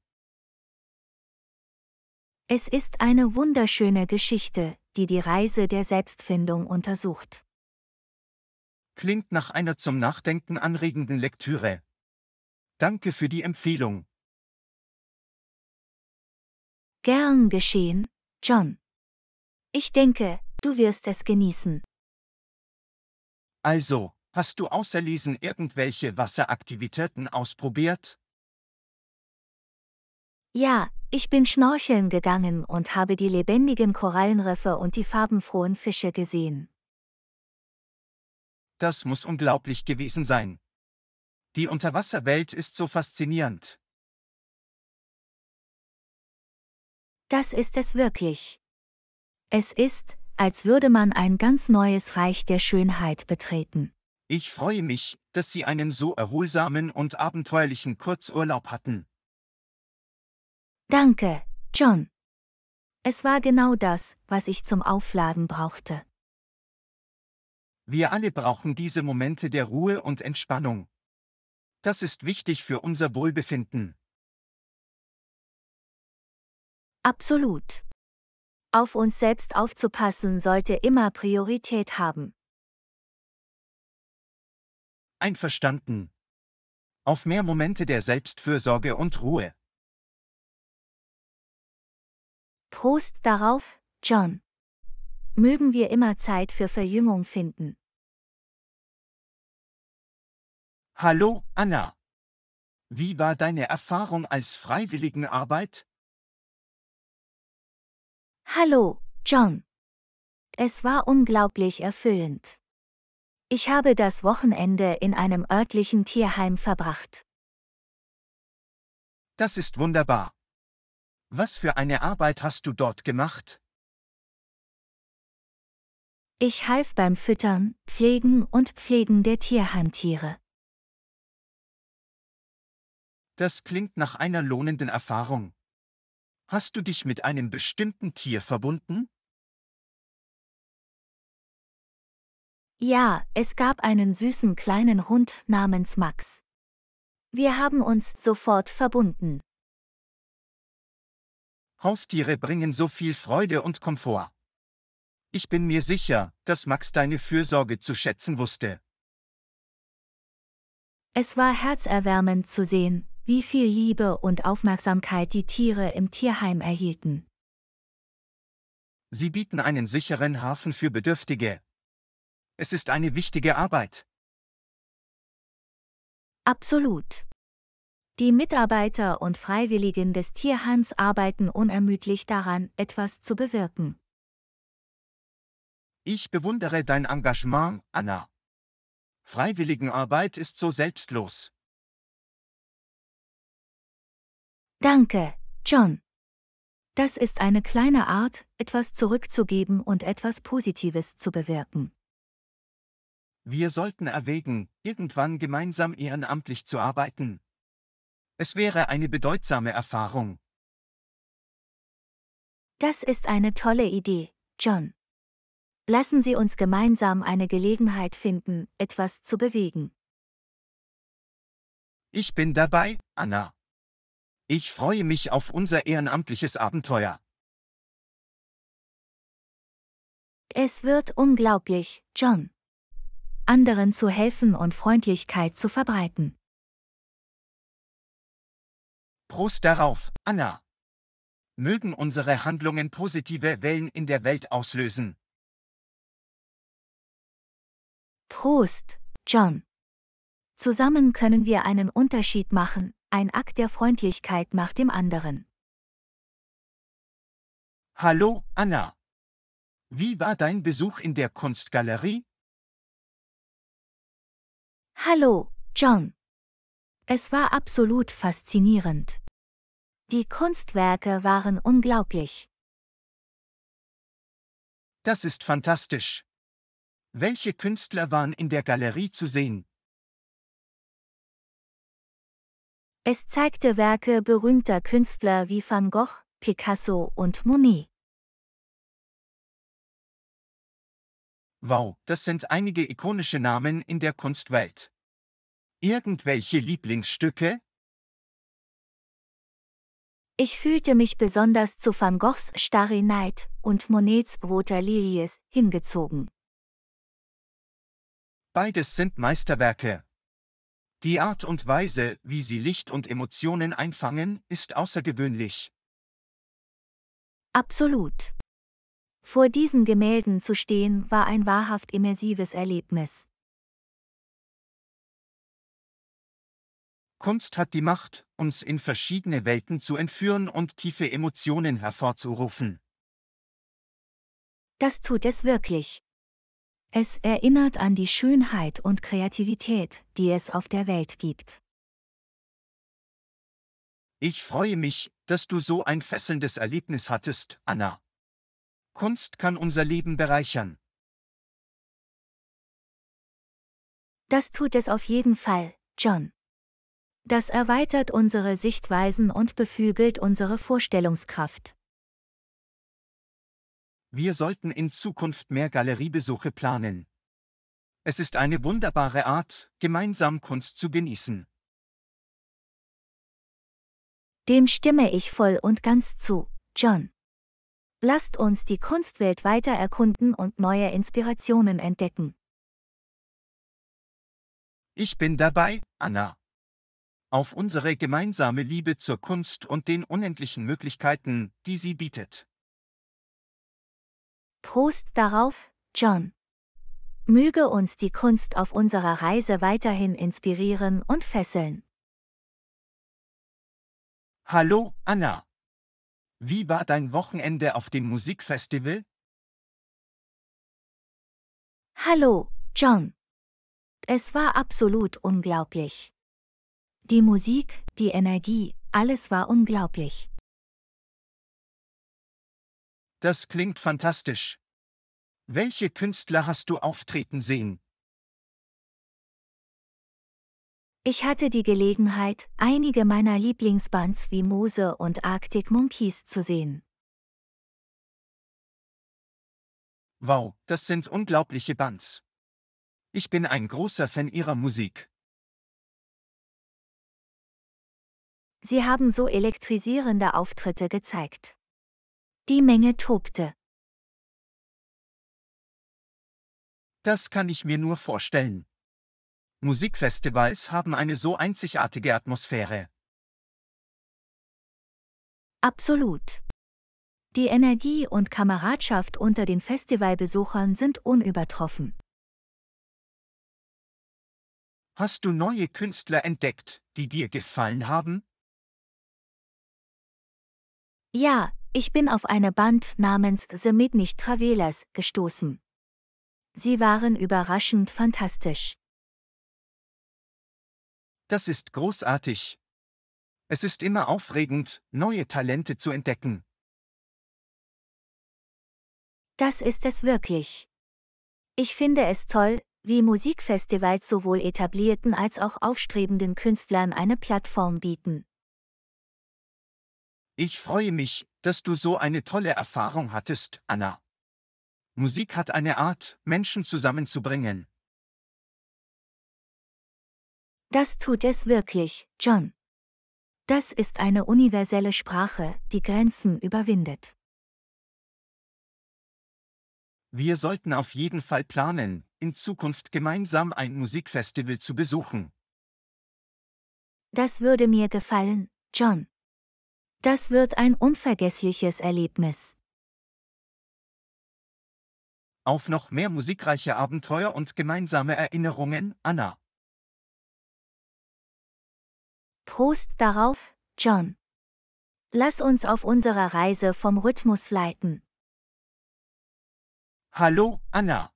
Es ist eine wunderschöne Geschichte, die die Reise der Selbstfindung untersucht. Klingt nach einer zum Nachdenken anregenden Lektüre. Danke für die Empfehlung. Gern geschehen, John. Ich denke, du wirst es genießen. Also, hast du außer Lesen irgendwelche Wasseraktivitäten ausprobiert? Ja, ich bin schnorcheln gegangen und habe die lebendigen Korallenriffe und die farbenfrohen Fische gesehen. Das muss unglaublich gewesen sein. Die Unterwasserwelt ist so faszinierend. Das ist es wirklich. Es ist, als würde man ein ganz neues Reich der Schönheit betreten. Ich freue mich, dass Sie einen so erholsamen und abenteuerlichen Kurzurlaub hatten. Danke, John. Es war genau das, was ich zum Aufladen brauchte. Wir alle brauchen diese Momente der Ruhe und Entspannung. Das ist wichtig für unser Wohlbefinden. Absolut. Auf uns selbst aufzupassen sollte immer Priorität haben. Einverstanden. Auf mehr Momente der Selbstfürsorge und Ruhe. Prost darauf, John. Mögen wir immer Zeit für Verjüngung finden. Hallo, Anna. Wie war deine Erfahrung als Freiwilligenarbeit? Hallo, John. Es war unglaublich erfüllend. Ich habe das Wochenende in einem örtlichen Tierheim verbracht. Das ist wunderbar. Was für eine Arbeit hast du dort gemacht? Ich half beim Füttern, Pflegen und Pflegen der Tierheimtiere. Das klingt nach einer lohnenden Erfahrung. Hast du dich mit einem bestimmten Tier verbunden? Ja, es gab einen süßen kleinen Hund namens Max. Wir haben uns sofort verbunden. Haustiere bringen so viel Freude und Komfort. Ich bin mir sicher, dass Max deine Fürsorge zu schätzen wusste. Es war herzerwärmend zu sehen, wie viel Liebe und Aufmerksamkeit die Tiere im Tierheim erhielten. Sie bieten einen sicheren Hafen für Bedürftige. Es ist eine wichtige Arbeit. Absolut. Die Mitarbeiter und Freiwilligen des Tierheims arbeiten unermüdlich daran, etwas zu bewirken. Ich bewundere dein Engagement, Anna. Freiwilligenarbeit ist so selbstlos. Danke, John. Das ist eine kleine Art, etwas zurückzugeben und etwas Positives zu bewirken. Wir sollten erwägen, irgendwann gemeinsam ehrenamtlich zu arbeiten. Es wäre eine bedeutsame Erfahrung. Das ist eine tolle Idee, John. Lassen Sie uns gemeinsam eine Gelegenheit finden, etwas zu bewegen. Ich bin dabei, Anna. Ich freue mich auf unser ehrenamtliches Abenteuer. Es wird unglaublich, John. Anderen zu helfen und Freundlichkeit zu verbreiten. Prost darauf, Anna. Mögen unsere Handlungen positive Wellen in der Welt auslösen. Prost, John. Zusammen können wir einen Unterschied machen. Ein Akt der Freundlichkeit nach dem anderen. Hallo, Anna. Wie war dein Besuch in der Kunstgalerie? Hallo, John. Es war absolut faszinierend. Die Kunstwerke waren unglaublich. Das ist fantastisch. Welche Künstler waren in der Galerie zu sehen? Es zeigte Werke berühmter Künstler wie Van Gogh, Picasso und Monet. Wow, das sind einige ikonische Namen in der Kunstwelt. Irgendwelche Lieblingsstücke? Ich fühlte mich besonders zu Van Goghs Starry Night und Monets Roter Lilies hingezogen. Beides sind Meisterwerke, die Art und Weise, wie sie Licht und Emotionen einfangen, ist außergewöhnlich. Absolut. Vor diesen Gemälden zu stehen war ein wahrhaft immersives Erlebnis. Kunst hat die Macht, uns in verschiedene Welten zu entführen und tiefe Emotionen hervorzurufen. Das tut es wirklich. Es erinnert an die Schönheit und Kreativität, die es auf der Welt gibt. Ich freue mich, dass du so ein fesselndes Erlebnis hattest, Anna. Kunst kann unser Leben bereichern. Das tut es auf jeden Fall, John. Das erweitert unsere Sichtweisen und beflügelt unsere Vorstellungskraft. Wir sollten in Zukunft mehr Galeriebesuche planen. Es ist eine wunderbare Art, gemeinsam Kunst zu genießen. Dem stimme ich voll und ganz zu, John. Lasst uns die Kunstwelt weiter erkunden und neue Inspirationen entdecken. Ich bin dabei, Anna. Auf unsere gemeinsame Liebe zur Kunst und den unendlichen Möglichkeiten, die sie bietet. Prost darauf, John. Möge uns die Kunst auf unserer Reise weiterhin inspirieren und fesseln. Hallo, Anna. Wie war dein Wochenende auf dem Musikfestival? Hallo, John. Es war absolut unglaublich. Die Musik, die Energie, alles war unglaublich. Das klingt fantastisch. Welche Künstler hast du auftreten sehen? Ich hatte die Gelegenheit, einige meiner Lieblingsbands wie Mose und Arctic Monkeys zu sehen. Wow, das sind unglaubliche Bands. Ich bin ein großer Fan ihrer Musik. Sie haben so elektrisierende Auftritte gezeigt. Die Menge tobte. Das kann ich mir nur vorstellen. Musikfestivals haben eine so einzigartige Atmosphäre. Absolut. Die Energie und Kameradschaft unter den Festivalbesuchern sind unübertroffen. Hast du neue Künstler entdeckt, die dir gefallen haben? Ja, ich bin auf eine Band namens The Midnight Travelers gestoßen. Sie waren überraschend fantastisch. Das ist großartig. Es ist immer aufregend, neue Talente zu entdecken. Das ist es wirklich. Ich finde es toll, wie Musikfestivals sowohl etablierten als auch aufstrebenden Künstlern eine Plattform bieten. Ich freue mich, dass du so eine tolle Erfahrung hattest, Anna. Musik hat eine Art, Menschen zusammenzubringen. Das tut es wirklich, John. Das ist eine universelle Sprache, die Grenzen überwindet. Wir sollten auf jeden Fall planen, in Zukunft gemeinsam ein Musikfestival zu besuchen. Das würde mir gefallen, John. Das wird ein unvergessliches Erlebnis. Auf noch mehr musikreiche Abenteuer und gemeinsame Erinnerungen, Anna. Prost darauf, John. Lass uns auf unserer Reise vom Rhythmus leiten. Hallo, Anna.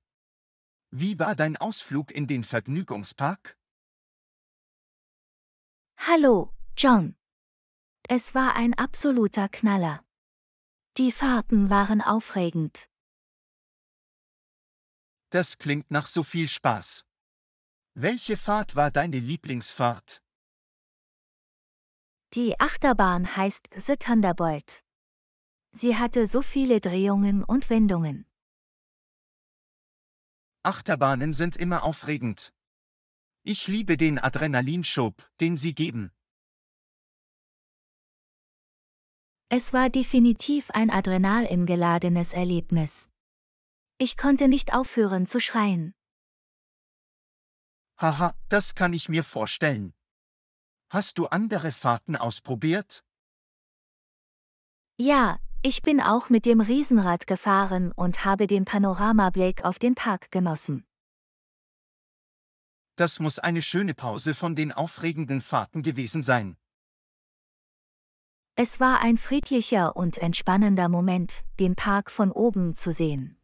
Wie war dein Ausflug in den Vergnügungspark? Hallo, John. Es war ein absoluter Knaller. Die Fahrten waren aufregend. Das klingt nach so viel Spaß. Welche Fahrt war deine Lieblingsfahrt? Die Achterbahn heißt The Thunderbolt. Sie hatte so viele Drehungen und Wendungen. Achterbahnen sind immer aufregend. Ich liebe den Adrenalinschub, den sie geben. Es war definitiv ein Adrenalin geladenes Erlebnis. Ich konnte nicht aufhören zu schreien. Haha, das kann ich mir vorstellen. Hast du andere Fahrten ausprobiert? Ja, ich bin auch mit dem Riesenrad gefahren und habe den Panoramablick auf den Park genossen. Das muss eine schöne Pause von den aufregenden Fahrten gewesen sein. Es war ein friedlicher und entspannender Moment, den Park von oben zu sehen.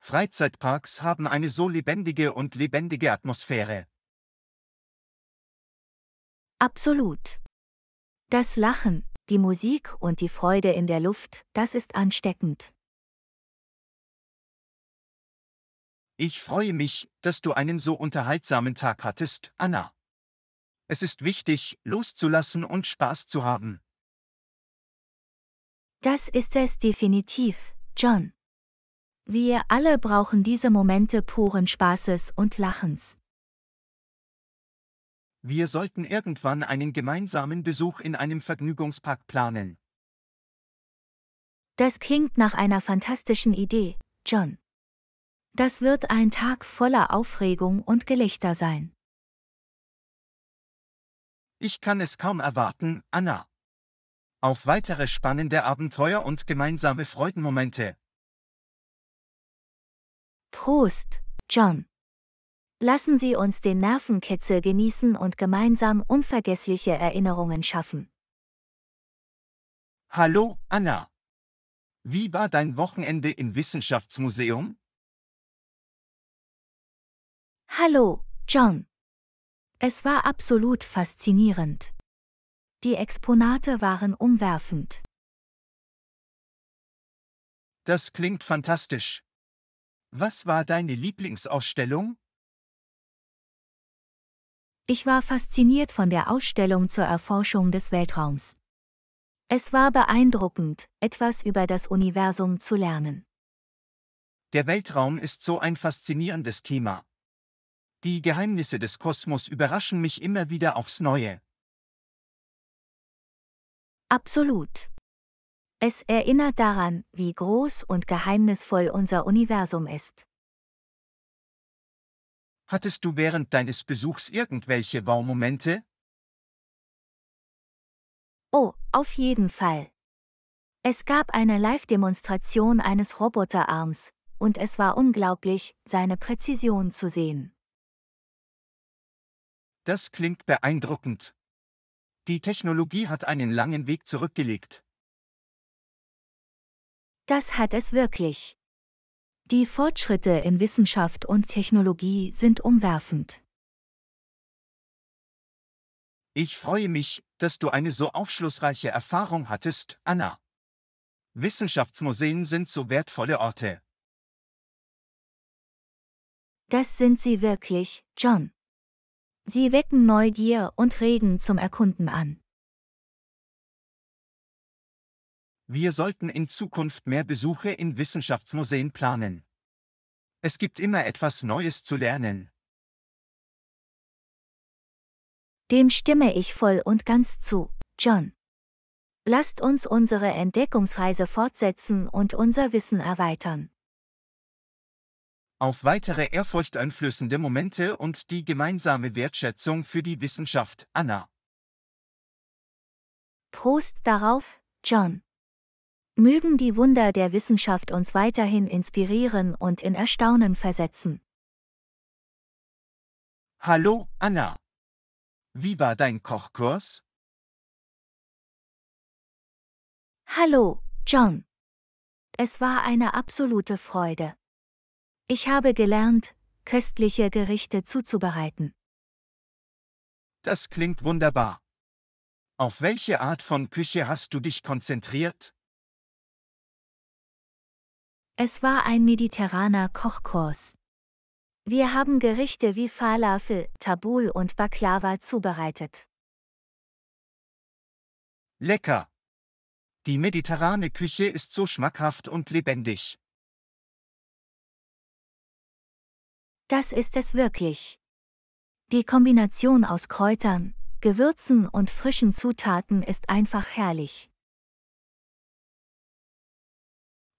Freizeitparks haben eine so lebendige und lebendige Atmosphäre. Absolut. Das Lachen, die Musik und die Freude in der Luft, das ist ansteckend. Ich freue mich, dass du einen so unterhaltsamen Tag hattest, Anna. Es ist wichtig, loszulassen und Spaß zu haben. Das ist es definitiv, John. Wir alle brauchen diese Momente puren Spaßes und Lachens. Wir sollten irgendwann einen gemeinsamen Besuch in einem Vergnügungspark planen. Das klingt nach einer fantastischen Idee, John. Das wird ein Tag voller Aufregung und Gelichter sein. Ich kann es kaum erwarten, Anna. Auf weitere spannende Abenteuer und gemeinsame Freudenmomente. Prost, John. Lassen Sie uns den Nervenkitzel genießen und gemeinsam unvergessliche Erinnerungen schaffen. Hallo, Anna. Wie war dein Wochenende im Wissenschaftsmuseum? Hallo, John. Es war absolut faszinierend. Die Exponate waren umwerfend. Das klingt fantastisch. Was war deine Lieblingsausstellung? Ich war fasziniert von der Ausstellung zur Erforschung des Weltraums. Es war beeindruckend, etwas über das Universum zu lernen. Der Weltraum ist so ein faszinierendes Thema. Die Geheimnisse des Kosmos überraschen mich immer wieder aufs Neue. Absolut. Es erinnert daran, wie groß und geheimnisvoll unser Universum ist. Hattest du während deines Besuchs irgendwelche Baumomente? Oh, auf jeden Fall. Es gab eine Live-Demonstration eines Roboterarms, und es war unglaublich, seine Präzision zu sehen. Das klingt beeindruckend. Die Technologie hat einen langen Weg zurückgelegt. Das hat es wirklich. Die Fortschritte in Wissenschaft und Technologie sind umwerfend. Ich freue mich, dass du eine so aufschlussreiche Erfahrung hattest, Anna. Wissenschaftsmuseen sind so wertvolle Orte. Das sind sie wirklich, John. Sie wecken Neugier und regen zum Erkunden an. Wir sollten in Zukunft mehr Besuche in Wissenschaftsmuseen planen. Es gibt immer etwas Neues zu lernen. Dem stimme ich voll und ganz zu, John. Lasst uns unsere Entdeckungsreise fortsetzen und unser Wissen erweitern auf weitere ehrfurchteinflößende Momente und die gemeinsame Wertschätzung für die Wissenschaft, Anna. Prost darauf, John. Mögen die Wunder der Wissenschaft uns weiterhin inspirieren und in Erstaunen versetzen. Hallo, Anna. Wie war dein Kochkurs? Hallo, John. Es war eine absolute Freude. Ich habe gelernt, köstliche Gerichte zuzubereiten. Das klingt wunderbar. Auf welche Art von Küche hast du dich konzentriert? Es war ein mediterraner Kochkurs. Wir haben Gerichte wie Falafel, Tabul und Baklava zubereitet. Lecker! Die mediterrane Küche ist so schmackhaft und lebendig. Das ist es wirklich. Die Kombination aus Kräutern, Gewürzen und frischen Zutaten ist einfach herrlich.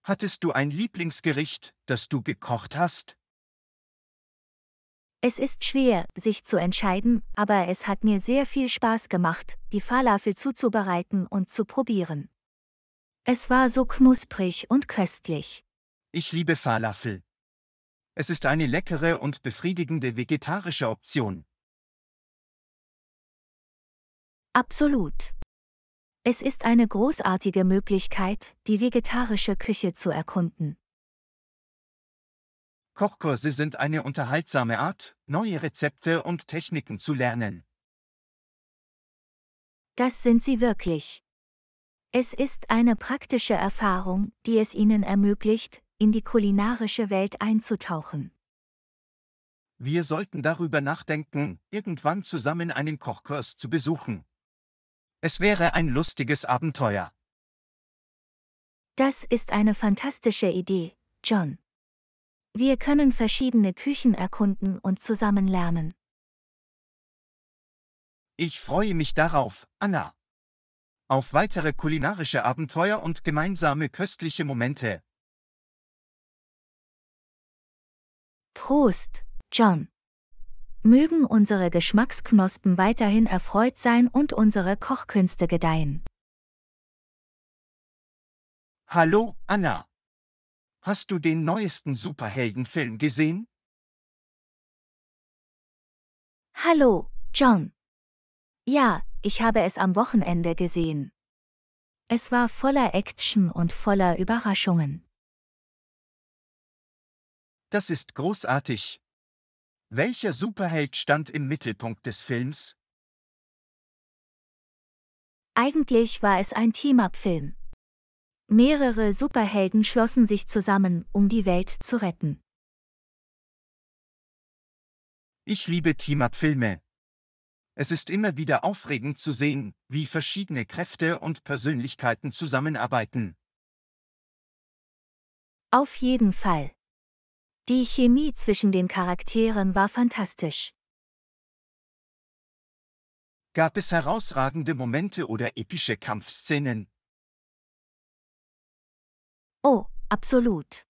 Hattest du ein Lieblingsgericht, das du gekocht hast? Es ist schwer, sich zu entscheiden, aber es hat mir sehr viel Spaß gemacht, die Falafel zuzubereiten und zu probieren. Es war so knusprig und köstlich. Ich liebe Falafel. Es ist eine leckere und befriedigende vegetarische Option. Absolut. Es ist eine großartige Möglichkeit, die vegetarische Küche zu erkunden. Kochkurse sind eine unterhaltsame Art, neue Rezepte und Techniken zu lernen. Das sind sie wirklich. Es ist eine praktische Erfahrung, die es Ihnen ermöglicht, in die kulinarische Welt einzutauchen. Wir sollten darüber nachdenken, irgendwann zusammen einen Kochkurs zu besuchen. Es wäre ein lustiges Abenteuer. Das ist eine fantastische Idee, John. Wir können verschiedene Küchen erkunden und zusammen lernen. Ich freue mich darauf, Anna. Auf weitere kulinarische Abenteuer und gemeinsame köstliche Momente. Prost, John. Mögen unsere Geschmacksknospen weiterhin erfreut sein und unsere Kochkünste gedeihen. Hallo, Anna. Hast du den neuesten Superheldenfilm gesehen? Hallo, John. Ja, ich habe es am Wochenende gesehen. Es war voller Action und voller Überraschungen. Das ist großartig. Welcher Superheld stand im Mittelpunkt des Films? Eigentlich war es ein Team-Up-Film. Mehrere Superhelden schlossen sich zusammen, um die Welt zu retten. Ich liebe Team-Up-Filme. Es ist immer wieder aufregend zu sehen, wie verschiedene Kräfte und Persönlichkeiten zusammenarbeiten. Auf jeden Fall. Die Chemie zwischen den Charakteren war fantastisch. Gab es herausragende Momente oder epische Kampfszenen? Oh, absolut.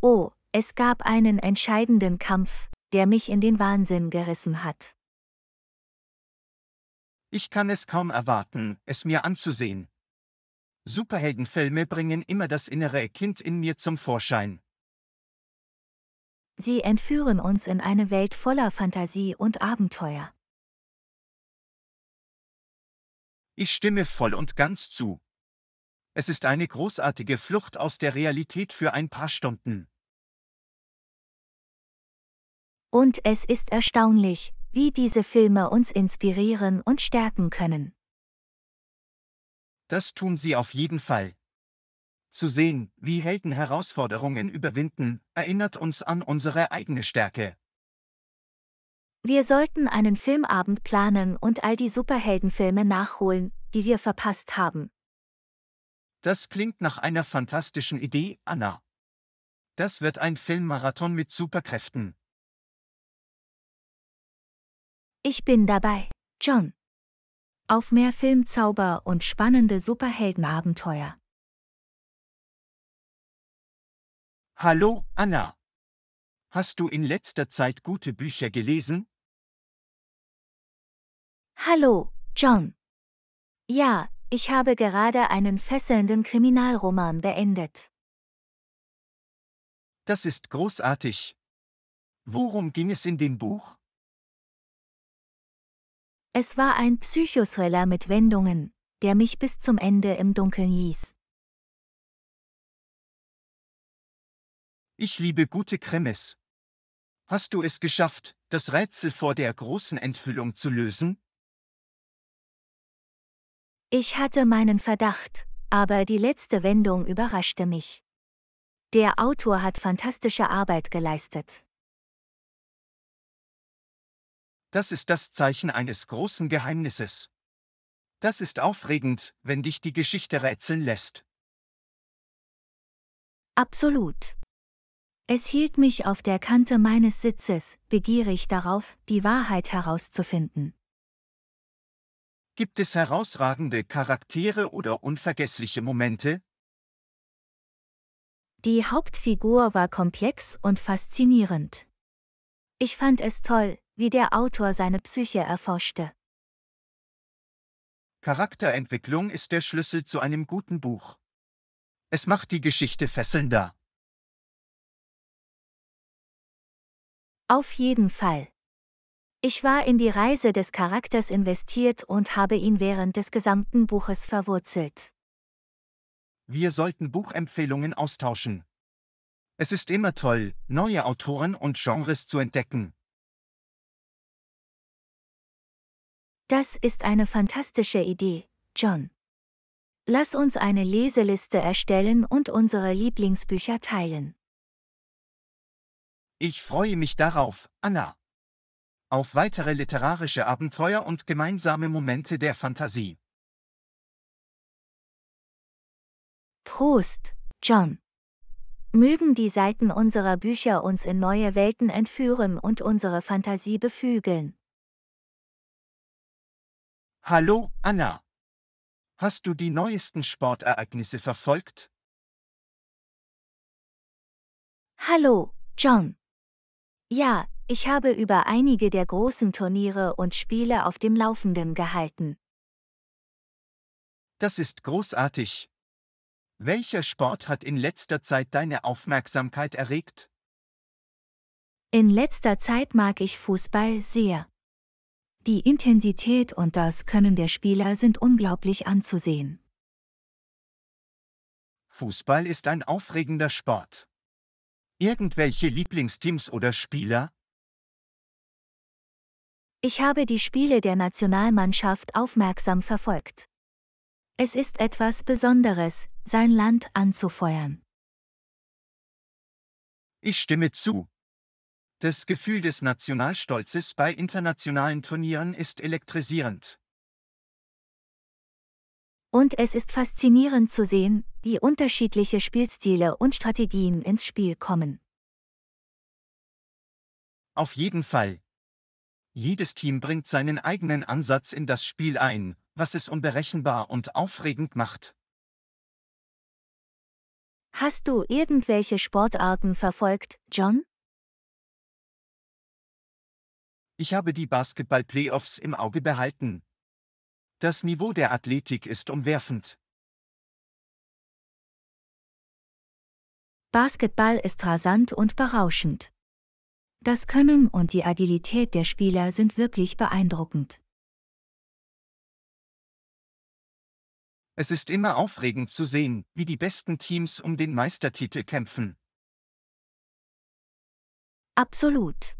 Oh, es gab einen entscheidenden Kampf, der mich in den Wahnsinn gerissen hat. Ich kann es kaum erwarten, es mir anzusehen. Superheldenfilme bringen immer das innere Kind in mir zum Vorschein. Sie entführen uns in eine Welt voller Fantasie und Abenteuer. Ich stimme voll und ganz zu. Es ist eine großartige Flucht aus der Realität für ein paar Stunden. Und es ist erstaunlich, wie diese Filme uns inspirieren und stärken können. Das tun sie auf jeden Fall. Zu sehen, wie Helden Herausforderungen überwinden, erinnert uns an unsere eigene Stärke. Wir sollten einen Filmabend planen und all die Superheldenfilme nachholen, die wir verpasst haben. Das klingt nach einer fantastischen Idee, Anna. Das wird ein Filmmarathon mit Superkräften. Ich bin dabei, John. Auf mehr Filmzauber und spannende Superheldenabenteuer. Hallo, Anna. Hast du in letzter Zeit gute Bücher gelesen? Hallo, John. Ja, ich habe gerade einen fesselnden Kriminalroman beendet. Das ist großartig. Worum ging es in dem Buch? Es war ein Psychothriller mit Wendungen, der mich bis zum Ende im Dunkeln hieß. Ich liebe gute Krimis. Hast du es geschafft, das Rätsel vor der großen Enthüllung zu lösen? Ich hatte meinen Verdacht, aber die letzte Wendung überraschte mich. Der Autor hat fantastische Arbeit geleistet. Das ist das Zeichen eines großen Geheimnisses. Das ist aufregend, wenn dich die Geschichte rätseln lässt. Absolut. Es hielt mich auf der Kante meines Sitzes, begierig darauf, die Wahrheit herauszufinden. Gibt es herausragende Charaktere oder unvergessliche Momente? Die Hauptfigur war komplex und faszinierend. Ich fand es toll, wie der Autor seine Psyche erforschte. Charakterentwicklung ist der Schlüssel zu einem guten Buch. Es macht die Geschichte fesselnder. Auf jeden Fall. Ich war in die Reise des Charakters investiert und habe ihn während des gesamten Buches verwurzelt. Wir sollten Buchempfehlungen austauschen. Es ist immer toll, neue Autoren und Genres zu entdecken. Das ist eine fantastische Idee, John. Lass uns eine Leseliste erstellen und unsere Lieblingsbücher teilen. Ich freue mich darauf, Anna. Auf weitere literarische Abenteuer und gemeinsame Momente der Fantasie. Prost, John. Mögen die Seiten unserer Bücher uns in neue Welten entführen und unsere Fantasie beflügeln. Hallo, Anna. Hast du die neuesten Sportereignisse verfolgt? Hallo, John. Ja, ich habe über einige der großen Turniere und Spiele auf dem Laufenden gehalten. Das ist großartig. Welcher Sport hat in letzter Zeit deine Aufmerksamkeit erregt? In letzter Zeit mag ich Fußball sehr. Die Intensität und das Können der Spieler sind unglaublich anzusehen. Fußball ist ein aufregender Sport. Irgendwelche Lieblingsteams oder Spieler? Ich habe die Spiele der Nationalmannschaft aufmerksam verfolgt. Es ist etwas Besonderes, sein Land anzufeuern. Ich stimme zu. Das Gefühl des Nationalstolzes bei internationalen Turnieren ist elektrisierend. Und es ist faszinierend zu sehen, wie unterschiedliche Spielstile und Strategien ins Spiel kommen. Auf jeden Fall. Jedes Team bringt seinen eigenen Ansatz in das Spiel ein, was es unberechenbar und aufregend macht. Hast du irgendwelche Sportarten verfolgt, John? Ich habe die Basketball-Playoffs im Auge behalten, das Niveau der Athletik ist umwerfend. Basketball ist rasant und berauschend. Das Können und die Agilität der Spieler sind wirklich beeindruckend. Es ist immer aufregend zu sehen, wie die besten Teams um den Meistertitel kämpfen. Absolut.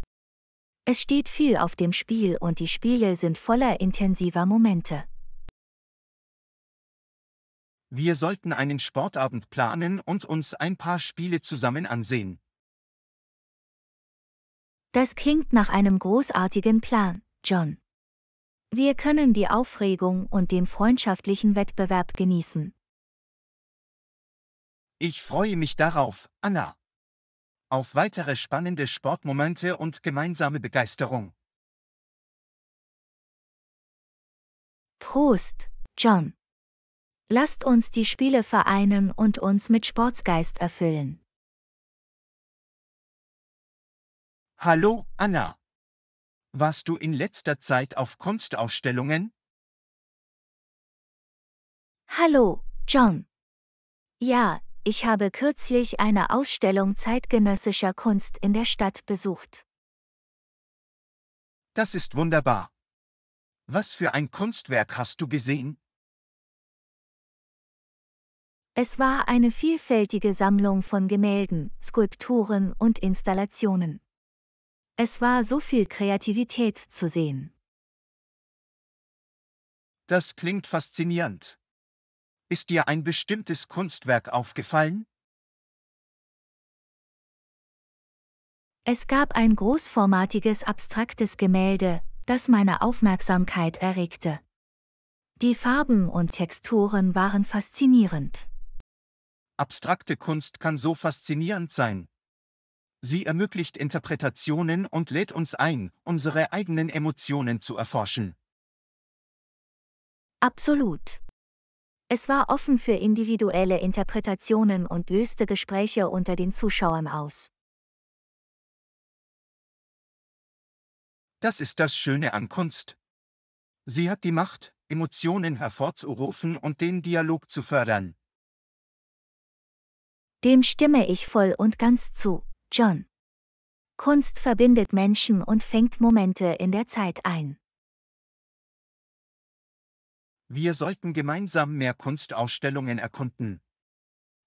Es steht viel auf dem Spiel und die Spiele sind voller intensiver Momente. Wir sollten einen Sportabend planen und uns ein paar Spiele zusammen ansehen. Das klingt nach einem großartigen Plan, John. Wir können die Aufregung und den freundschaftlichen Wettbewerb genießen. Ich freue mich darauf, Anna auf weitere spannende Sportmomente und gemeinsame Begeisterung. Prost, John. Lasst uns die Spiele vereinen und uns mit Sportsgeist erfüllen. Hallo, Anna. Warst du in letzter Zeit auf Kunstausstellungen? Hallo, John. Ja, ich habe kürzlich eine Ausstellung zeitgenössischer Kunst in der Stadt besucht. Das ist wunderbar. Was für ein Kunstwerk hast du gesehen? Es war eine vielfältige Sammlung von Gemälden, Skulpturen und Installationen. Es war so viel Kreativität zu sehen. Das klingt faszinierend. Ist dir ein bestimmtes Kunstwerk aufgefallen? Es gab ein großformatiges abstraktes Gemälde, das meine Aufmerksamkeit erregte. Die Farben und Texturen waren faszinierend. Abstrakte Kunst kann so faszinierend sein. Sie ermöglicht Interpretationen und lädt uns ein, unsere eigenen Emotionen zu erforschen. Absolut. Es war offen für individuelle Interpretationen und löste Gespräche unter den Zuschauern aus. Das ist das Schöne an Kunst. Sie hat die Macht, Emotionen hervorzurufen und den Dialog zu fördern. Dem stimme ich voll und ganz zu, John. Kunst verbindet Menschen und fängt Momente in der Zeit ein. Wir sollten gemeinsam mehr Kunstausstellungen erkunden.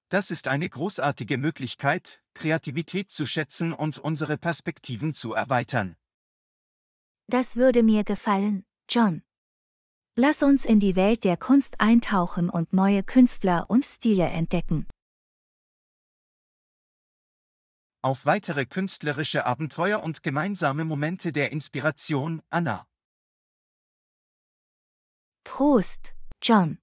Das ist eine großartige Möglichkeit, Kreativität zu schätzen und unsere Perspektiven zu erweitern. Das würde mir gefallen, John. Lass uns in die Welt der Kunst eintauchen und neue Künstler und Stile entdecken. Auf weitere künstlerische Abenteuer und gemeinsame Momente der Inspiration, Anna. Prost, John.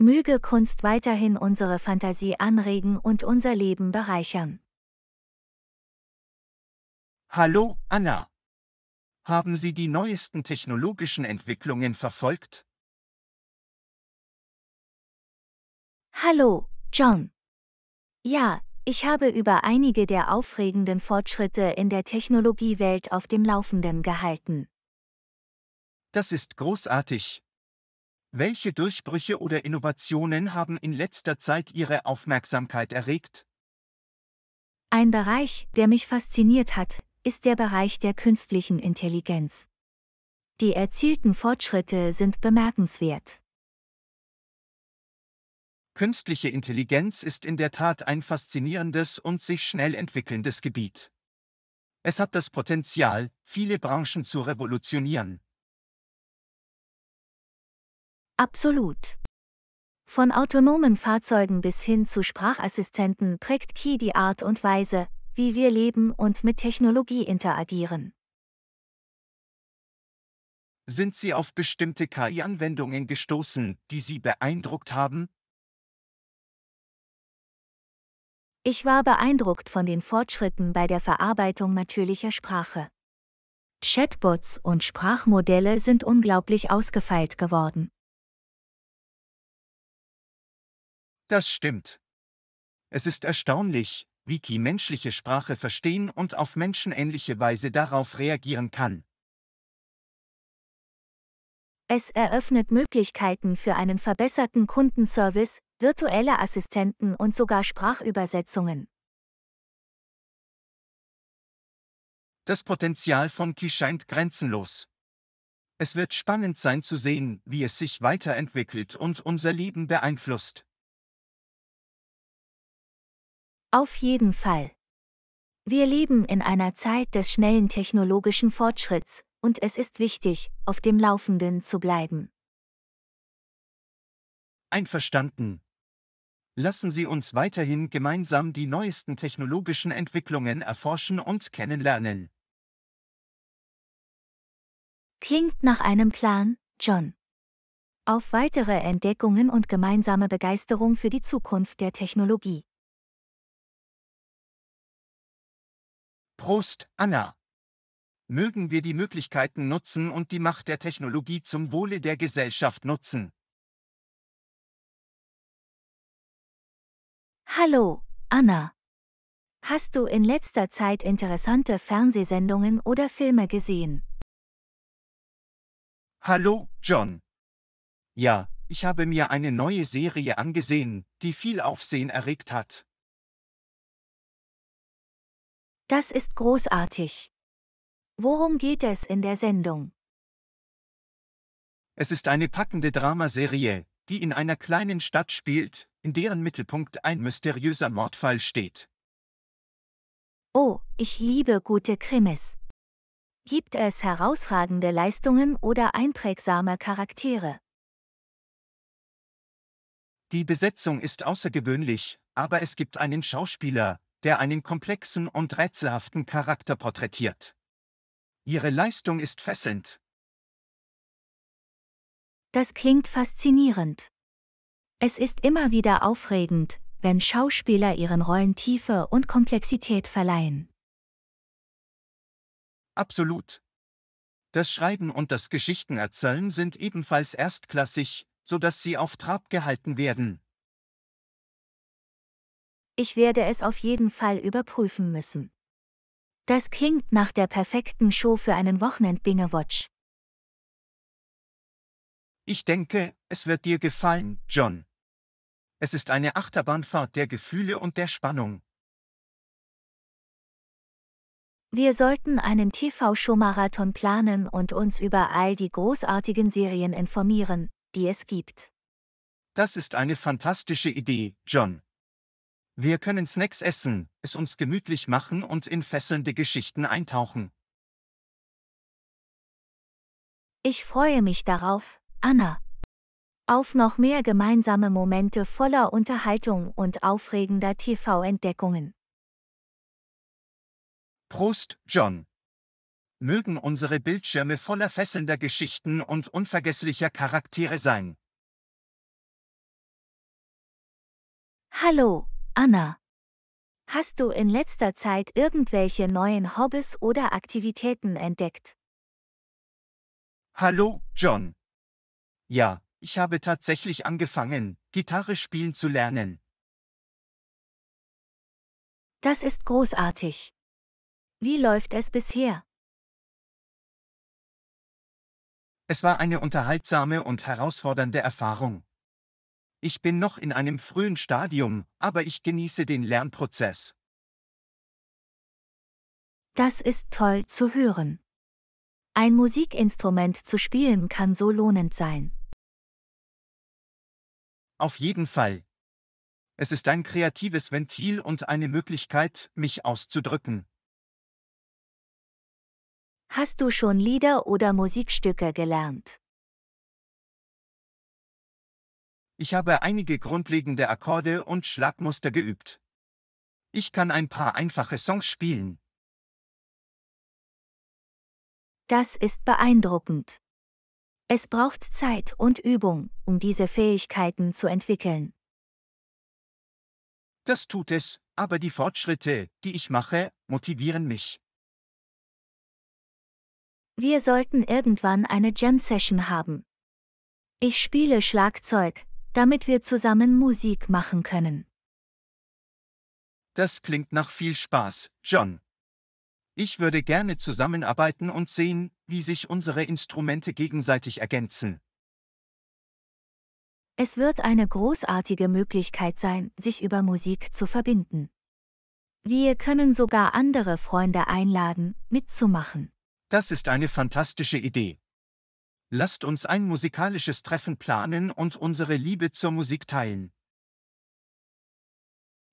Möge Kunst weiterhin unsere Fantasie anregen und unser Leben bereichern. Hallo, Anna. Haben Sie die neuesten technologischen Entwicklungen verfolgt? Hallo, John. Ja, ich habe über einige der aufregenden Fortschritte in der Technologiewelt auf dem Laufenden gehalten. Das ist großartig, welche Durchbrüche oder Innovationen haben in letzter Zeit Ihre Aufmerksamkeit erregt? Ein Bereich, der mich fasziniert hat, ist der Bereich der künstlichen Intelligenz. Die erzielten Fortschritte sind bemerkenswert. Künstliche Intelligenz ist in der Tat ein faszinierendes und sich schnell entwickelndes Gebiet. Es hat das Potenzial, viele Branchen zu revolutionieren. Absolut. Von autonomen Fahrzeugen bis hin zu Sprachassistenten prägt Qi die Art und Weise, wie wir leben und mit Technologie interagieren. Sind Sie auf bestimmte KI-Anwendungen gestoßen, die Sie beeindruckt haben? Ich war beeindruckt von den Fortschritten bei der Verarbeitung natürlicher Sprache. Chatbots und Sprachmodelle sind unglaublich ausgefeilt geworden. Das stimmt. Es ist erstaunlich, wie Ki menschliche Sprache verstehen und auf menschenähnliche Weise darauf reagieren kann. Es eröffnet Möglichkeiten für einen verbesserten Kundenservice, virtuelle Assistenten und sogar Sprachübersetzungen. Das Potenzial von Ki scheint grenzenlos. Es wird spannend sein zu sehen, wie es sich weiterentwickelt und unser Leben beeinflusst. Auf jeden Fall. Wir leben in einer Zeit des schnellen technologischen Fortschritts, und es ist wichtig, auf dem Laufenden zu bleiben. Einverstanden. Lassen Sie uns weiterhin gemeinsam die neuesten technologischen Entwicklungen erforschen und kennenlernen. Klingt nach einem Plan, John. Auf weitere Entdeckungen und gemeinsame Begeisterung für die Zukunft der Technologie. Prost, Anna! Mögen wir die Möglichkeiten nutzen und die Macht der Technologie zum Wohle der Gesellschaft nutzen. Hallo, Anna. Hast du in letzter Zeit interessante Fernsehsendungen oder Filme gesehen? Hallo, John. Ja, ich habe mir eine neue Serie angesehen, die viel Aufsehen erregt hat. Das ist großartig. Worum geht es in der Sendung? Es ist eine packende Dramaserie, die in einer kleinen Stadt spielt, in deren Mittelpunkt ein mysteriöser Mordfall steht. Oh, ich liebe gute Krimis. Gibt es herausragende Leistungen oder einprägsame Charaktere? Die Besetzung ist außergewöhnlich, aber es gibt einen Schauspieler, der einen komplexen und rätselhaften Charakter porträtiert. Ihre Leistung ist fesselnd. Das klingt faszinierend. Es ist immer wieder aufregend, wenn Schauspieler ihren Rollen Tiefe und Komplexität verleihen. Absolut. Das Schreiben und das Geschichtenerzählen sind ebenfalls erstklassig, sodass sie auf Trab gehalten werden, ich werde es auf jeden Fall überprüfen müssen. Das klingt nach der perfekten Show für einen Wochenend-Binge-Watch. Ich denke, es wird dir gefallen, John. Es ist eine Achterbahnfahrt der Gefühle und der Spannung. Wir sollten einen TV-Show-Marathon planen und uns über all die großartigen Serien informieren, die es gibt. Das ist eine fantastische Idee, John. Wir können Snacks essen, es uns gemütlich machen und in fesselnde Geschichten eintauchen. Ich freue mich darauf, Anna. Auf noch mehr gemeinsame Momente voller Unterhaltung und aufregender TV-Entdeckungen. Prost, John. Mögen unsere Bildschirme voller fesselnder Geschichten und unvergesslicher Charaktere sein. Hallo, Anna. Hast du in letzter Zeit irgendwelche neuen Hobbys oder Aktivitäten entdeckt? Hallo, John. Ja, ich habe tatsächlich angefangen, Gitarre spielen zu lernen. Das ist großartig. Wie läuft es bisher? Es war eine unterhaltsame und herausfordernde Erfahrung. Ich bin noch in einem frühen Stadium, aber ich genieße den Lernprozess. Das ist toll zu hören. Ein Musikinstrument zu spielen kann so lohnend sein. Auf jeden Fall. Es ist ein kreatives Ventil und eine Möglichkeit, mich auszudrücken. Hast du schon Lieder oder Musikstücke gelernt? Ich habe einige grundlegende Akkorde und Schlagmuster geübt. Ich kann ein paar einfache Songs spielen. Das ist beeindruckend. Es braucht Zeit und Übung, um diese Fähigkeiten zu entwickeln. Das tut es, aber die Fortschritte, die ich mache, motivieren mich. Wir sollten irgendwann eine Jam-Session haben. Ich spiele Schlagzeug, damit wir zusammen Musik machen können. Das klingt nach viel Spaß, John. Ich würde gerne zusammenarbeiten und sehen, wie sich unsere Instrumente gegenseitig ergänzen. Es wird eine großartige Möglichkeit sein, sich über Musik zu verbinden. Wir können sogar andere Freunde einladen, mitzumachen. Das ist eine fantastische Idee. Lasst uns ein musikalisches Treffen planen und unsere Liebe zur Musik teilen.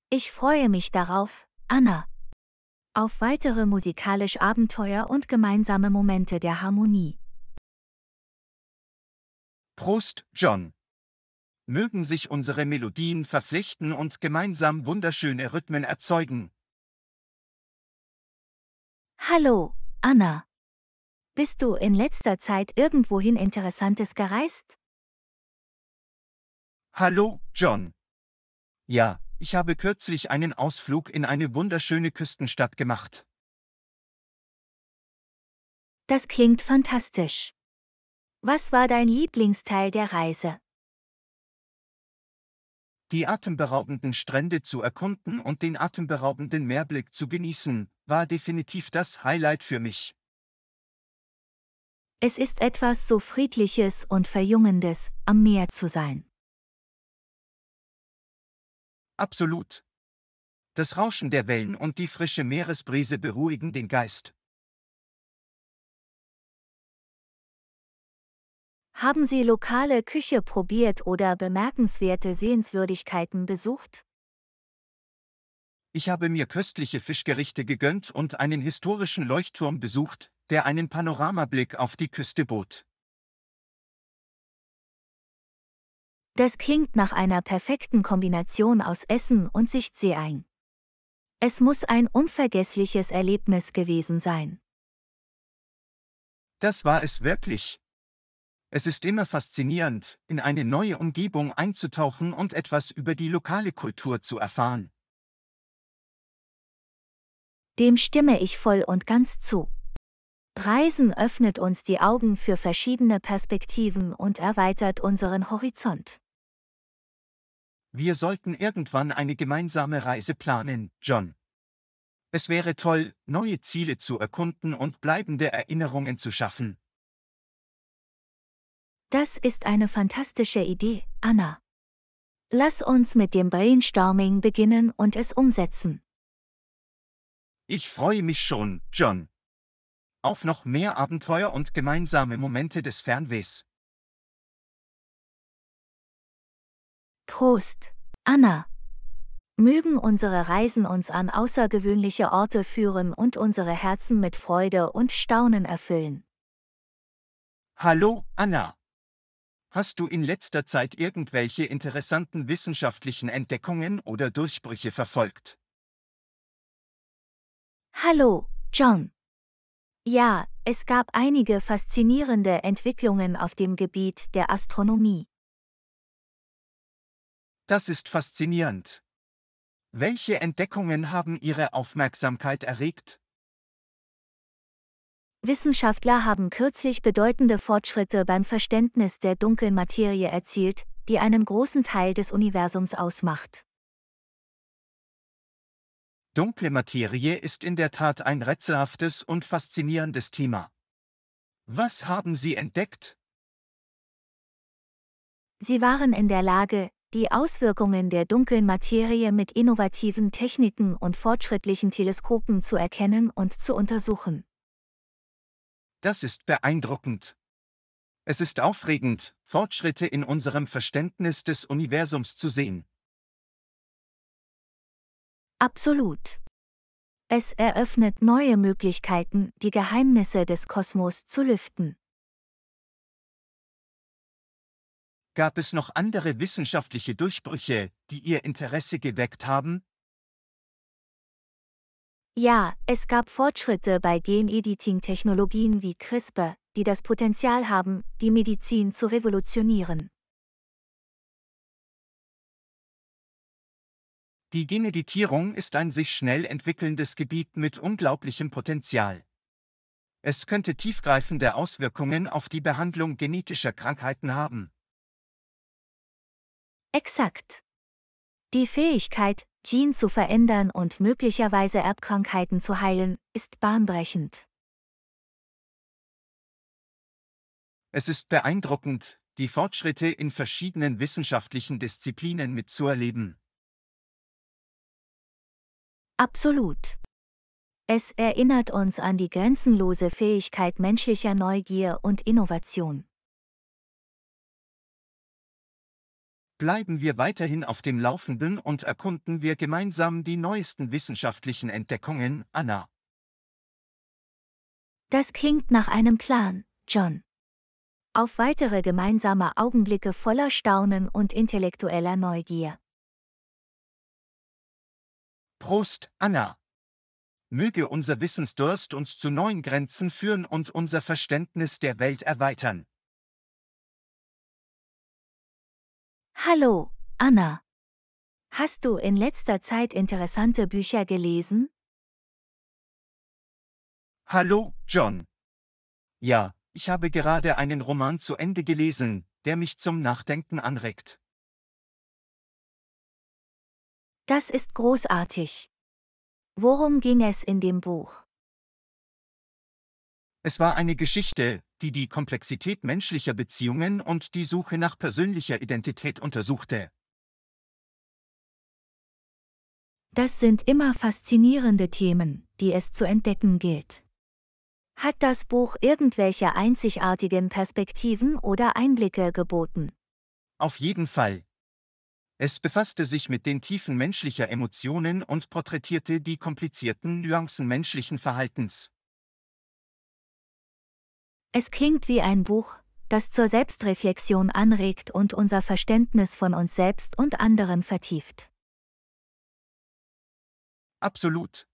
Ich freue mich darauf, Anna. Auf weitere musikalische Abenteuer und gemeinsame Momente der Harmonie. Prost, John. Mögen sich unsere Melodien verpflichten und gemeinsam wunderschöne Rhythmen erzeugen. Hallo, Anna. Bist du in letzter Zeit irgendwohin Interessantes gereist? Hallo, John. Ja, ich habe kürzlich einen Ausflug in eine wunderschöne Küstenstadt gemacht. Das klingt fantastisch. Was war dein Lieblingsteil der Reise? Die atemberaubenden Strände zu erkunden und den atemberaubenden Meerblick zu genießen, war definitiv das Highlight für mich. Es ist etwas so Friedliches und Verjungendes, am Meer zu sein. Absolut. Das Rauschen der Wellen und die frische Meeresbrise beruhigen den Geist. Haben Sie lokale Küche probiert oder bemerkenswerte Sehenswürdigkeiten besucht? Ich habe mir köstliche Fischgerichte gegönnt und einen historischen Leuchtturm besucht, der einen Panoramablick auf die Küste bot. Das klingt nach einer perfekten Kombination aus Essen und Sichtsee ein. Es muss ein unvergessliches Erlebnis gewesen sein. Das war es wirklich. Es ist immer faszinierend, in eine neue Umgebung einzutauchen und etwas über die lokale Kultur zu erfahren. Dem stimme ich voll und ganz zu. Reisen öffnet uns die Augen für verschiedene Perspektiven und erweitert unseren Horizont. Wir sollten irgendwann eine gemeinsame Reise planen, John. Es wäre toll, neue Ziele zu erkunden und bleibende Erinnerungen zu schaffen. Das ist eine fantastische Idee, Anna. Lass uns mit dem Brainstorming beginnen und es umsetzen. Ich freue mich schon, John auf noch mehr Abenteuer und gemeinsame Momente des Fernwehs. Prost, Anna. Mögen unsere Reisen uns an außergewöhnliche Orte führen und unsere Herzen mit Freude und Staunen erfüllen. Hallo, Anna. Hast du in letzter Zeit irgendwelche interessanten wissenschaftlichen Entdeckungen oder Durchbrüche verfolgt? Hallo, John. Ja, es gab einige faszinierende Entwicklungen auf dem Gebiet der Astronomie. Das ist faszinierend. Welche Entdeckungen haben Ihre Aufmerksamkeit erregt? Wissenschaftler haben kürzlich bedeutende Fortschritte beim Verständnis der Dunkelmaterie erzielt, die einen großen Teil des Universums ausmacht. Dunkle Materie ist in der Tat ein rätselhaftes und faszinierendes Thema. Was haben Sie entdeckt? Sie waren in der Lage, die Auswirkungen der dunklen Materie mit innovativen Techniken und fortschrittlichen Teleskopen zu erkennen und zu untersuchen. Das ist beeindruckend. Es ist aufregend, Fortschritte in unserem Verständnis des Universums zu sehen. Absolut. Es eröffnet neue Möglichkeiten, die Geheimnisse des Kosmos zu lüften. Gab es noch andere wissenschaftliche Durchbrüche, die Ihr Interesse geweckt haben? Ja, es gab Fortschritte bei Gen-Editing-Technologien wie CRISPR, die das Potenzial haben, die Medizin zu revolutionieren. Die Geneditierung ist ein sich schnell entwickelndes Gebiet mit unglaublichem Potenzial. Es könnte tiefgreifende Auswirkungen auf die Behandlung genetischer Krankheiten haben. Exakt. Die Fähigkeit, Gene zu verändern und möglicherweise Erbkrankheiten zu heilen, ist bahnbrechend. Es ist beeindruckend, die Fortschritte in verschiedenen wissenschaftlichen Disziplinen mitzuerleben. Absolut. Es erinnert uns an die grenzenlose Fähigkeit menschlicher Neugier und Innovation. Bleiben wir weiterhin auf dem Laufenden und erkunden wir gemeinsam die neuesten wissenschaftlichen Entdeckungen, Anna. Das klingt nach einem Plan, John. Auf weitere gemeinsame Augenblicke voller Staunen und intellektueller Neugier. Prost, Anna! Möge unser Wissensdurst uns zu neuen Grenzen führen und unser Verständnis der Welt erweitern. Hallo, Anna. Hast du in letzter Zeit interessante Bücher gelesen? Hallo, John. Ja, ich habe gerade einen Roman zu Ende gelesen, der mich zum Nachdenken anregt. Das ist großartig. Worum ging es in dem Buch? Es war eine Geschichte, die die Komplexität menschlicher Beziehungen und die Suche nach persönlicher Identität untersuchte. Das sind immer faszinierende Themen, die es zu entdecken gilt. Hat das Buch irgendwelche einzigartigen Perspektiven oder Einblicke geboten? Auf jeden Fall, es befasste sich mit den Tiefen menschlicher Emotionen und porträtierte die komplizierten Nuancen menschlichen Verhaltens. Es klingt wie ein Buch, das zur Selbstreflexion anregt und unser Verständnis von uns selbst und anderen vertieft. Absolut.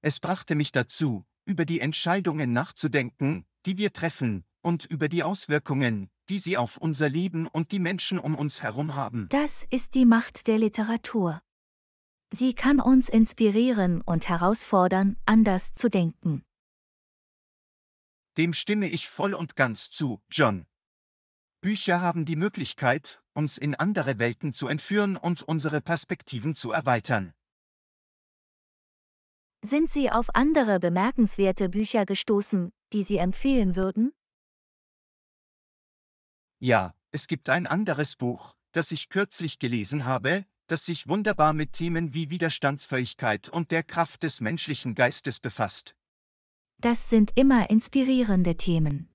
Es brachte mich dazu, über die Entscheidungen nachzudenken, die wir treffen, und über die Auswirkungen, die sie auf unser Leben und die Menschen um uns herum haben. Das ist die Macht der Literatur. Sie kann uns inspirieren und herausfordern, anders zu denken. Dem stimme ich voll und ganz zu, John. Bücher haben die Möglichkeit, uns in andere Welten zu entführen und unsere Perspektiven zu erweitern. Sind Sie auf andere bemerkenswerte Bücher gestoßen, die Sie empfehlen würden? Ja, es gibt ein anderes Buch, das ich kürzlich gelesen habe, das sich wunderbar mit Themen wie Widerstandsfähigkeit und der Kraft des menschlichen Geistes befasst. Das sind immer inspirierende Themen.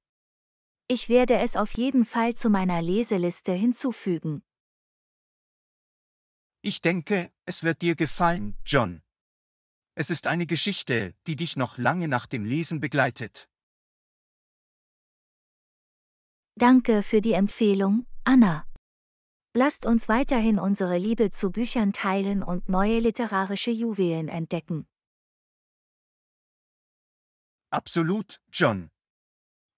Ich werde es auf jeden Fall zu meiner Leseliste hinzufügen. Ich denke, es wird dir gefallen, John. Es ist eine Geschichte, die dich noch lange nach dem Lesen begleitet. Danke für die Empfehlung, Anna. Lasst uns weiterhin unsere Liebe zu Büchern teilen und neue literarische Juwelen entdecken. Absolut, John.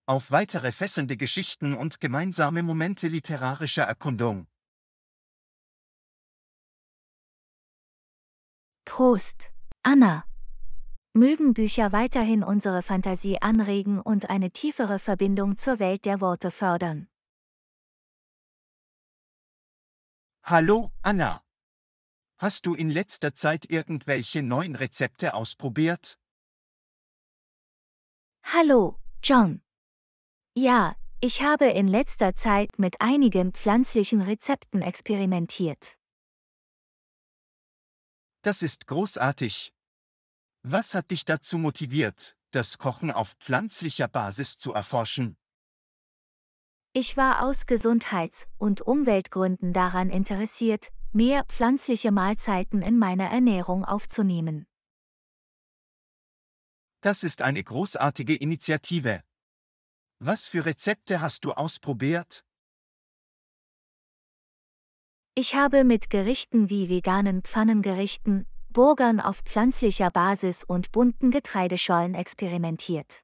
Auf weitere fesselnde Geschichten und gemeinsame Momente literarischer Erkundung. Prost, Anna mögen Bücher weiterhin unsere Fantasie anregen und eine tiefere Verbindung zur Welt der Worte fördern. Hallo, Anna. Hast du in letzter Zeit irgendwelche neuen Rezepte ausprobiert? Hallo, John. Ja, ich habe in letzter Zeit mit einigen pflanzlichen Rezepten experimentiert. Das ist großartig. Was hat dich dazu motiviert, das Kochen auf pflanzlicher Basis zu erforschen? Ich war aus Gesundheits- und Umweltgründen daran interessiert, mehr pflanzliche Mahlzeiten in meiner Ernährung aufzunehmen. Das ist eine großartige Initiative. Was für Rezepte hast du ausprobiert? Ich habe mit Gerichten wie veganen Pfannengerichten, Burgern auf pflanzlicher Basis und bunten Getreideschollen experimentiert.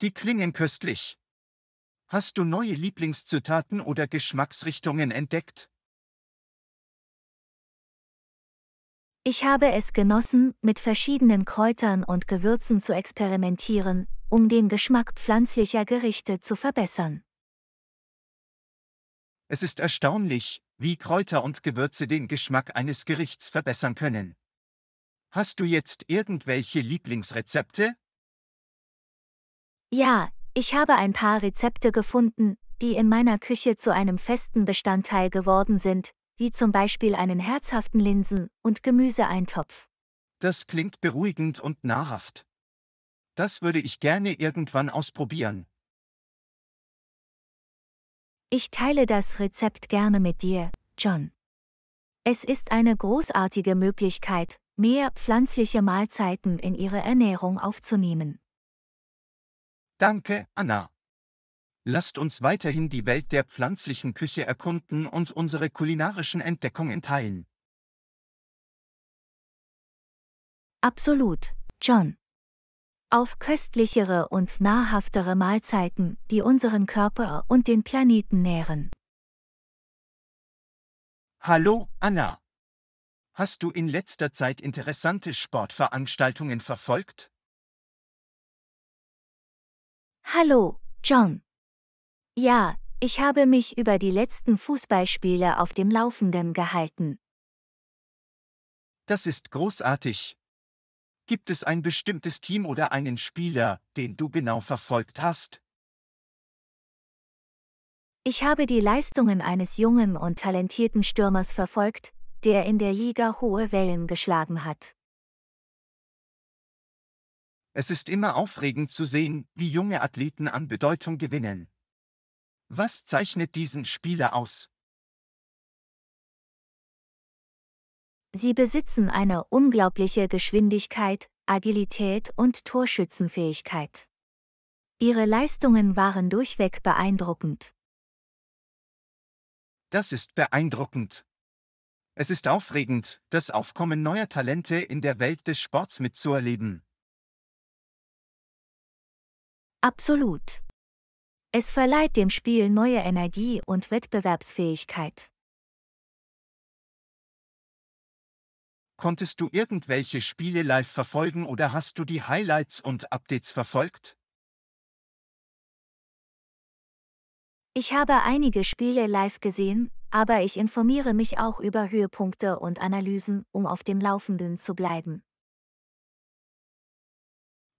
Die klingen köstlich. Hast du neue Lieblingszutaten oder Geschmacksrichtungen entdeckt? Ich habe es genossen, mit verschiedenen Kräutern und Gewürzen zu experimentieren, um den Geschmack pflanzlicher Gerichte zu verbessern. Es ist erstaunlich, wie Kräuter und Gewürze den Geschmack eines Gerichts verbessern können. Hast du jetzt irgendwelche Lieblingsrezepte? Ja, ich habe ein paar Rezepte gefunden, die in meiner Küche zu einem festen Bestandteil geworden sind, wie zum Beispiel einen herzhaften Linsen- und Gemüseeintopf. Das klingt beruhigend und nahrhaft. Das würde ich gerne irgendwann ausprobieren. Ich teile das Rezept gerne mit dir, John. Es ist eine großartige Möglichkeit, mehr pflanzliche Mahlzeiten in ihre Ernährung aufzunehmen. Danke, Anna. Lasst uns weiterhin die Welt der pflanzlichen Küche erkunden und unsere kulinarischen Entdeckungen teilen. Absolut, John auf köstlichere und nahrhaftere Mahlzeiten, die unseren Körper und den Planeten nähren. Hallo, Anna. Hast du in letzter Zeit interessante Sportveranstaltungen verfolgt? Hallo, John. Ja, ich habe mich über die letzten Fußballspiele auf dem Laufenden gehalten. Das ist großartig. Gibt es ein bestimmtes Team oder einen Spieler, den du genau verfolgt hast? Ich habe die Leistungen eines jungen und talentierten Stürmers verfolgt, der in der Liga hohe Wellen geschlagen hat. Es ist immer aufregend zu sehen, wie junge Athleten an Bedeutung gewinnen. Was zeichnet diesen Spieler aus? Sie besitzen eine unglaubliche Geschwindigkeit, Agilität und Torschützenfähigkeit. Ihre Leistungen waren durchweg beeindruckend. Das ist beeindruckend. Es ist aufregend, das Aufkommen neuer Talente in der Welt des Sports mitzuerleben. Absolut. Es verleiht dem Spiel neue Energie und Wettbewerbsfähigkeit. Konntest du irgendwelche Spiele live verfolgen oder hast du die Highlights und Updates verfolgt? Ich habe einige Spiele live gesehen, aber ich informiere mich auch über Höhepunkte und Analysen, um auf dem Laufenden zu bleiben.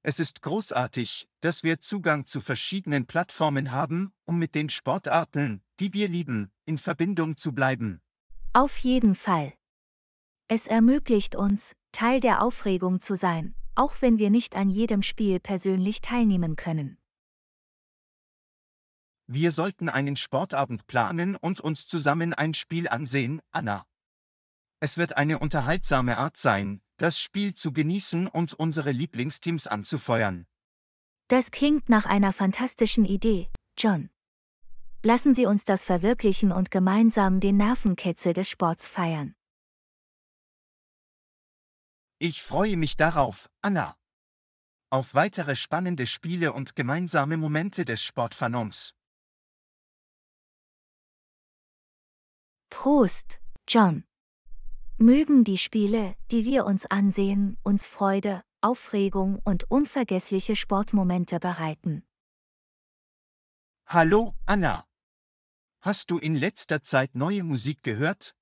Es ist großartig, dass wir Zugang zu verschiedenen Plattformen haben, um mit den Sportarten, die wir lieben, in Verbindung zu bleiben. Auf jeden Fall. Es ermöglicht uns, Teil der Aufregung zu sein, auch wenn wir nicht an jedem Spiel persönlich teilnehmen können. Wir sollten einen Sportabend planen und uns zusammen ein Spiel ansehen, Anna. Es wird eine unterhaltsame Art sein, das Spiel zu genießen und unsere Lieblingsteams anzufeuern. Das klingt nach einer fantastischen Idee, John. Lassen Sie uns das verwirklichen und gemeinsam den Nervenkitzel des Sports feiern. Ich freue mich darauf, Anna. Auf weitere spannende Spiele und gemeinsame Momente des Sportfanums. Prost, John. Mögen die Spiele, die wir uns ansehen, uns Freude, Aufregung und unvergessliche Sportmomente bereiten. Hallo, Anna. Hast du in letzter Zeit neue Musik gehört?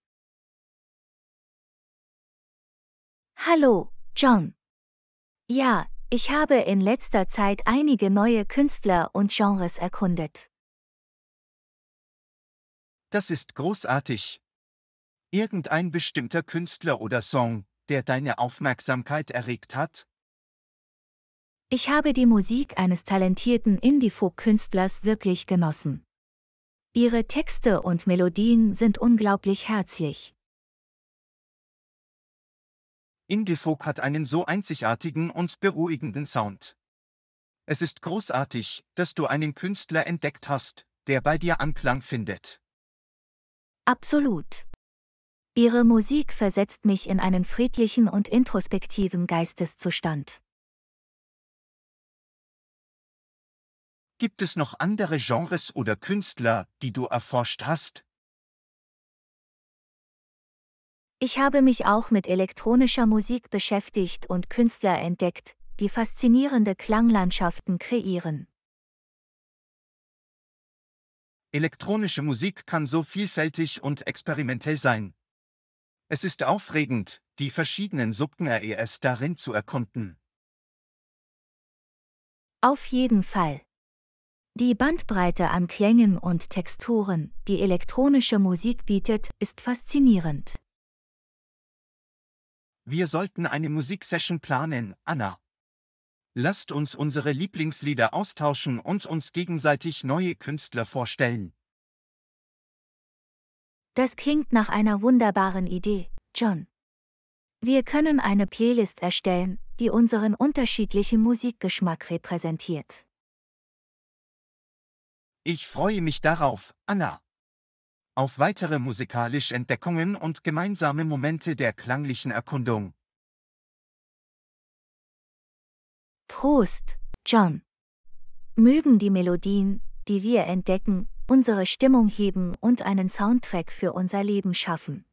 Hallo, John. Ja, ich habe in letzter Zeit einige neue Künstler und Genres erkundet. Das ist großartig. Irgendein bestimmter Künstler oder Song, der deine Aufmerksamkeit erregt hat? Ich habe die Musik eines talentierten Indie-Folk-Künstlers wirklich genossen. Ihre Texte und Melodien sind unglaublich herzlich indie hat einen so einzigartigen und beruhigenden Sound. Es ist großartig, dass du einen Künstler entdeckt hast, der bei dir Anklang findet. Absolut. Ihre Musik versetzt mich in einen friedlichen und introspektiven Geisteszustand. Gibt es noch andere Genres oder Künstler, die du erforscht hast, Ich habe mich auch mit elektronischer Musik beschäftigt und Künstler entdeckt, die faszinierende Klanglandschaften kreieren. Elektronische Musik kann so vielfältig und experimentell sein. Es ist aufregend, die verschiedenen Subgenres darin zu erkunden. Auf jeden Fall. Die Bandbreite an Klängen und Texturen, die elektronische Musik bietet, ist faszinierend. Wir sollten eine Musiksession planen, Anna. Lasst uns unsere Lieblingslieder austauschen und uns gegenseitig neue Künstler vorstellen. Das klingt nach einer wunderbaren Idee, John. Wir können eine Playlist erstellen, die unseren unterschiedlichen Musikgeschmack repräsentiert. Ich freue mich darauf, Anna auf weitere musikalische Entdeckungen und gemeinsame Momente der klanglichen Erkundung. Prost, John. Mögen die Melodien, die wir entdecken, unsere Stimmung heben und einen Soundtrack für unser Leben schaffen.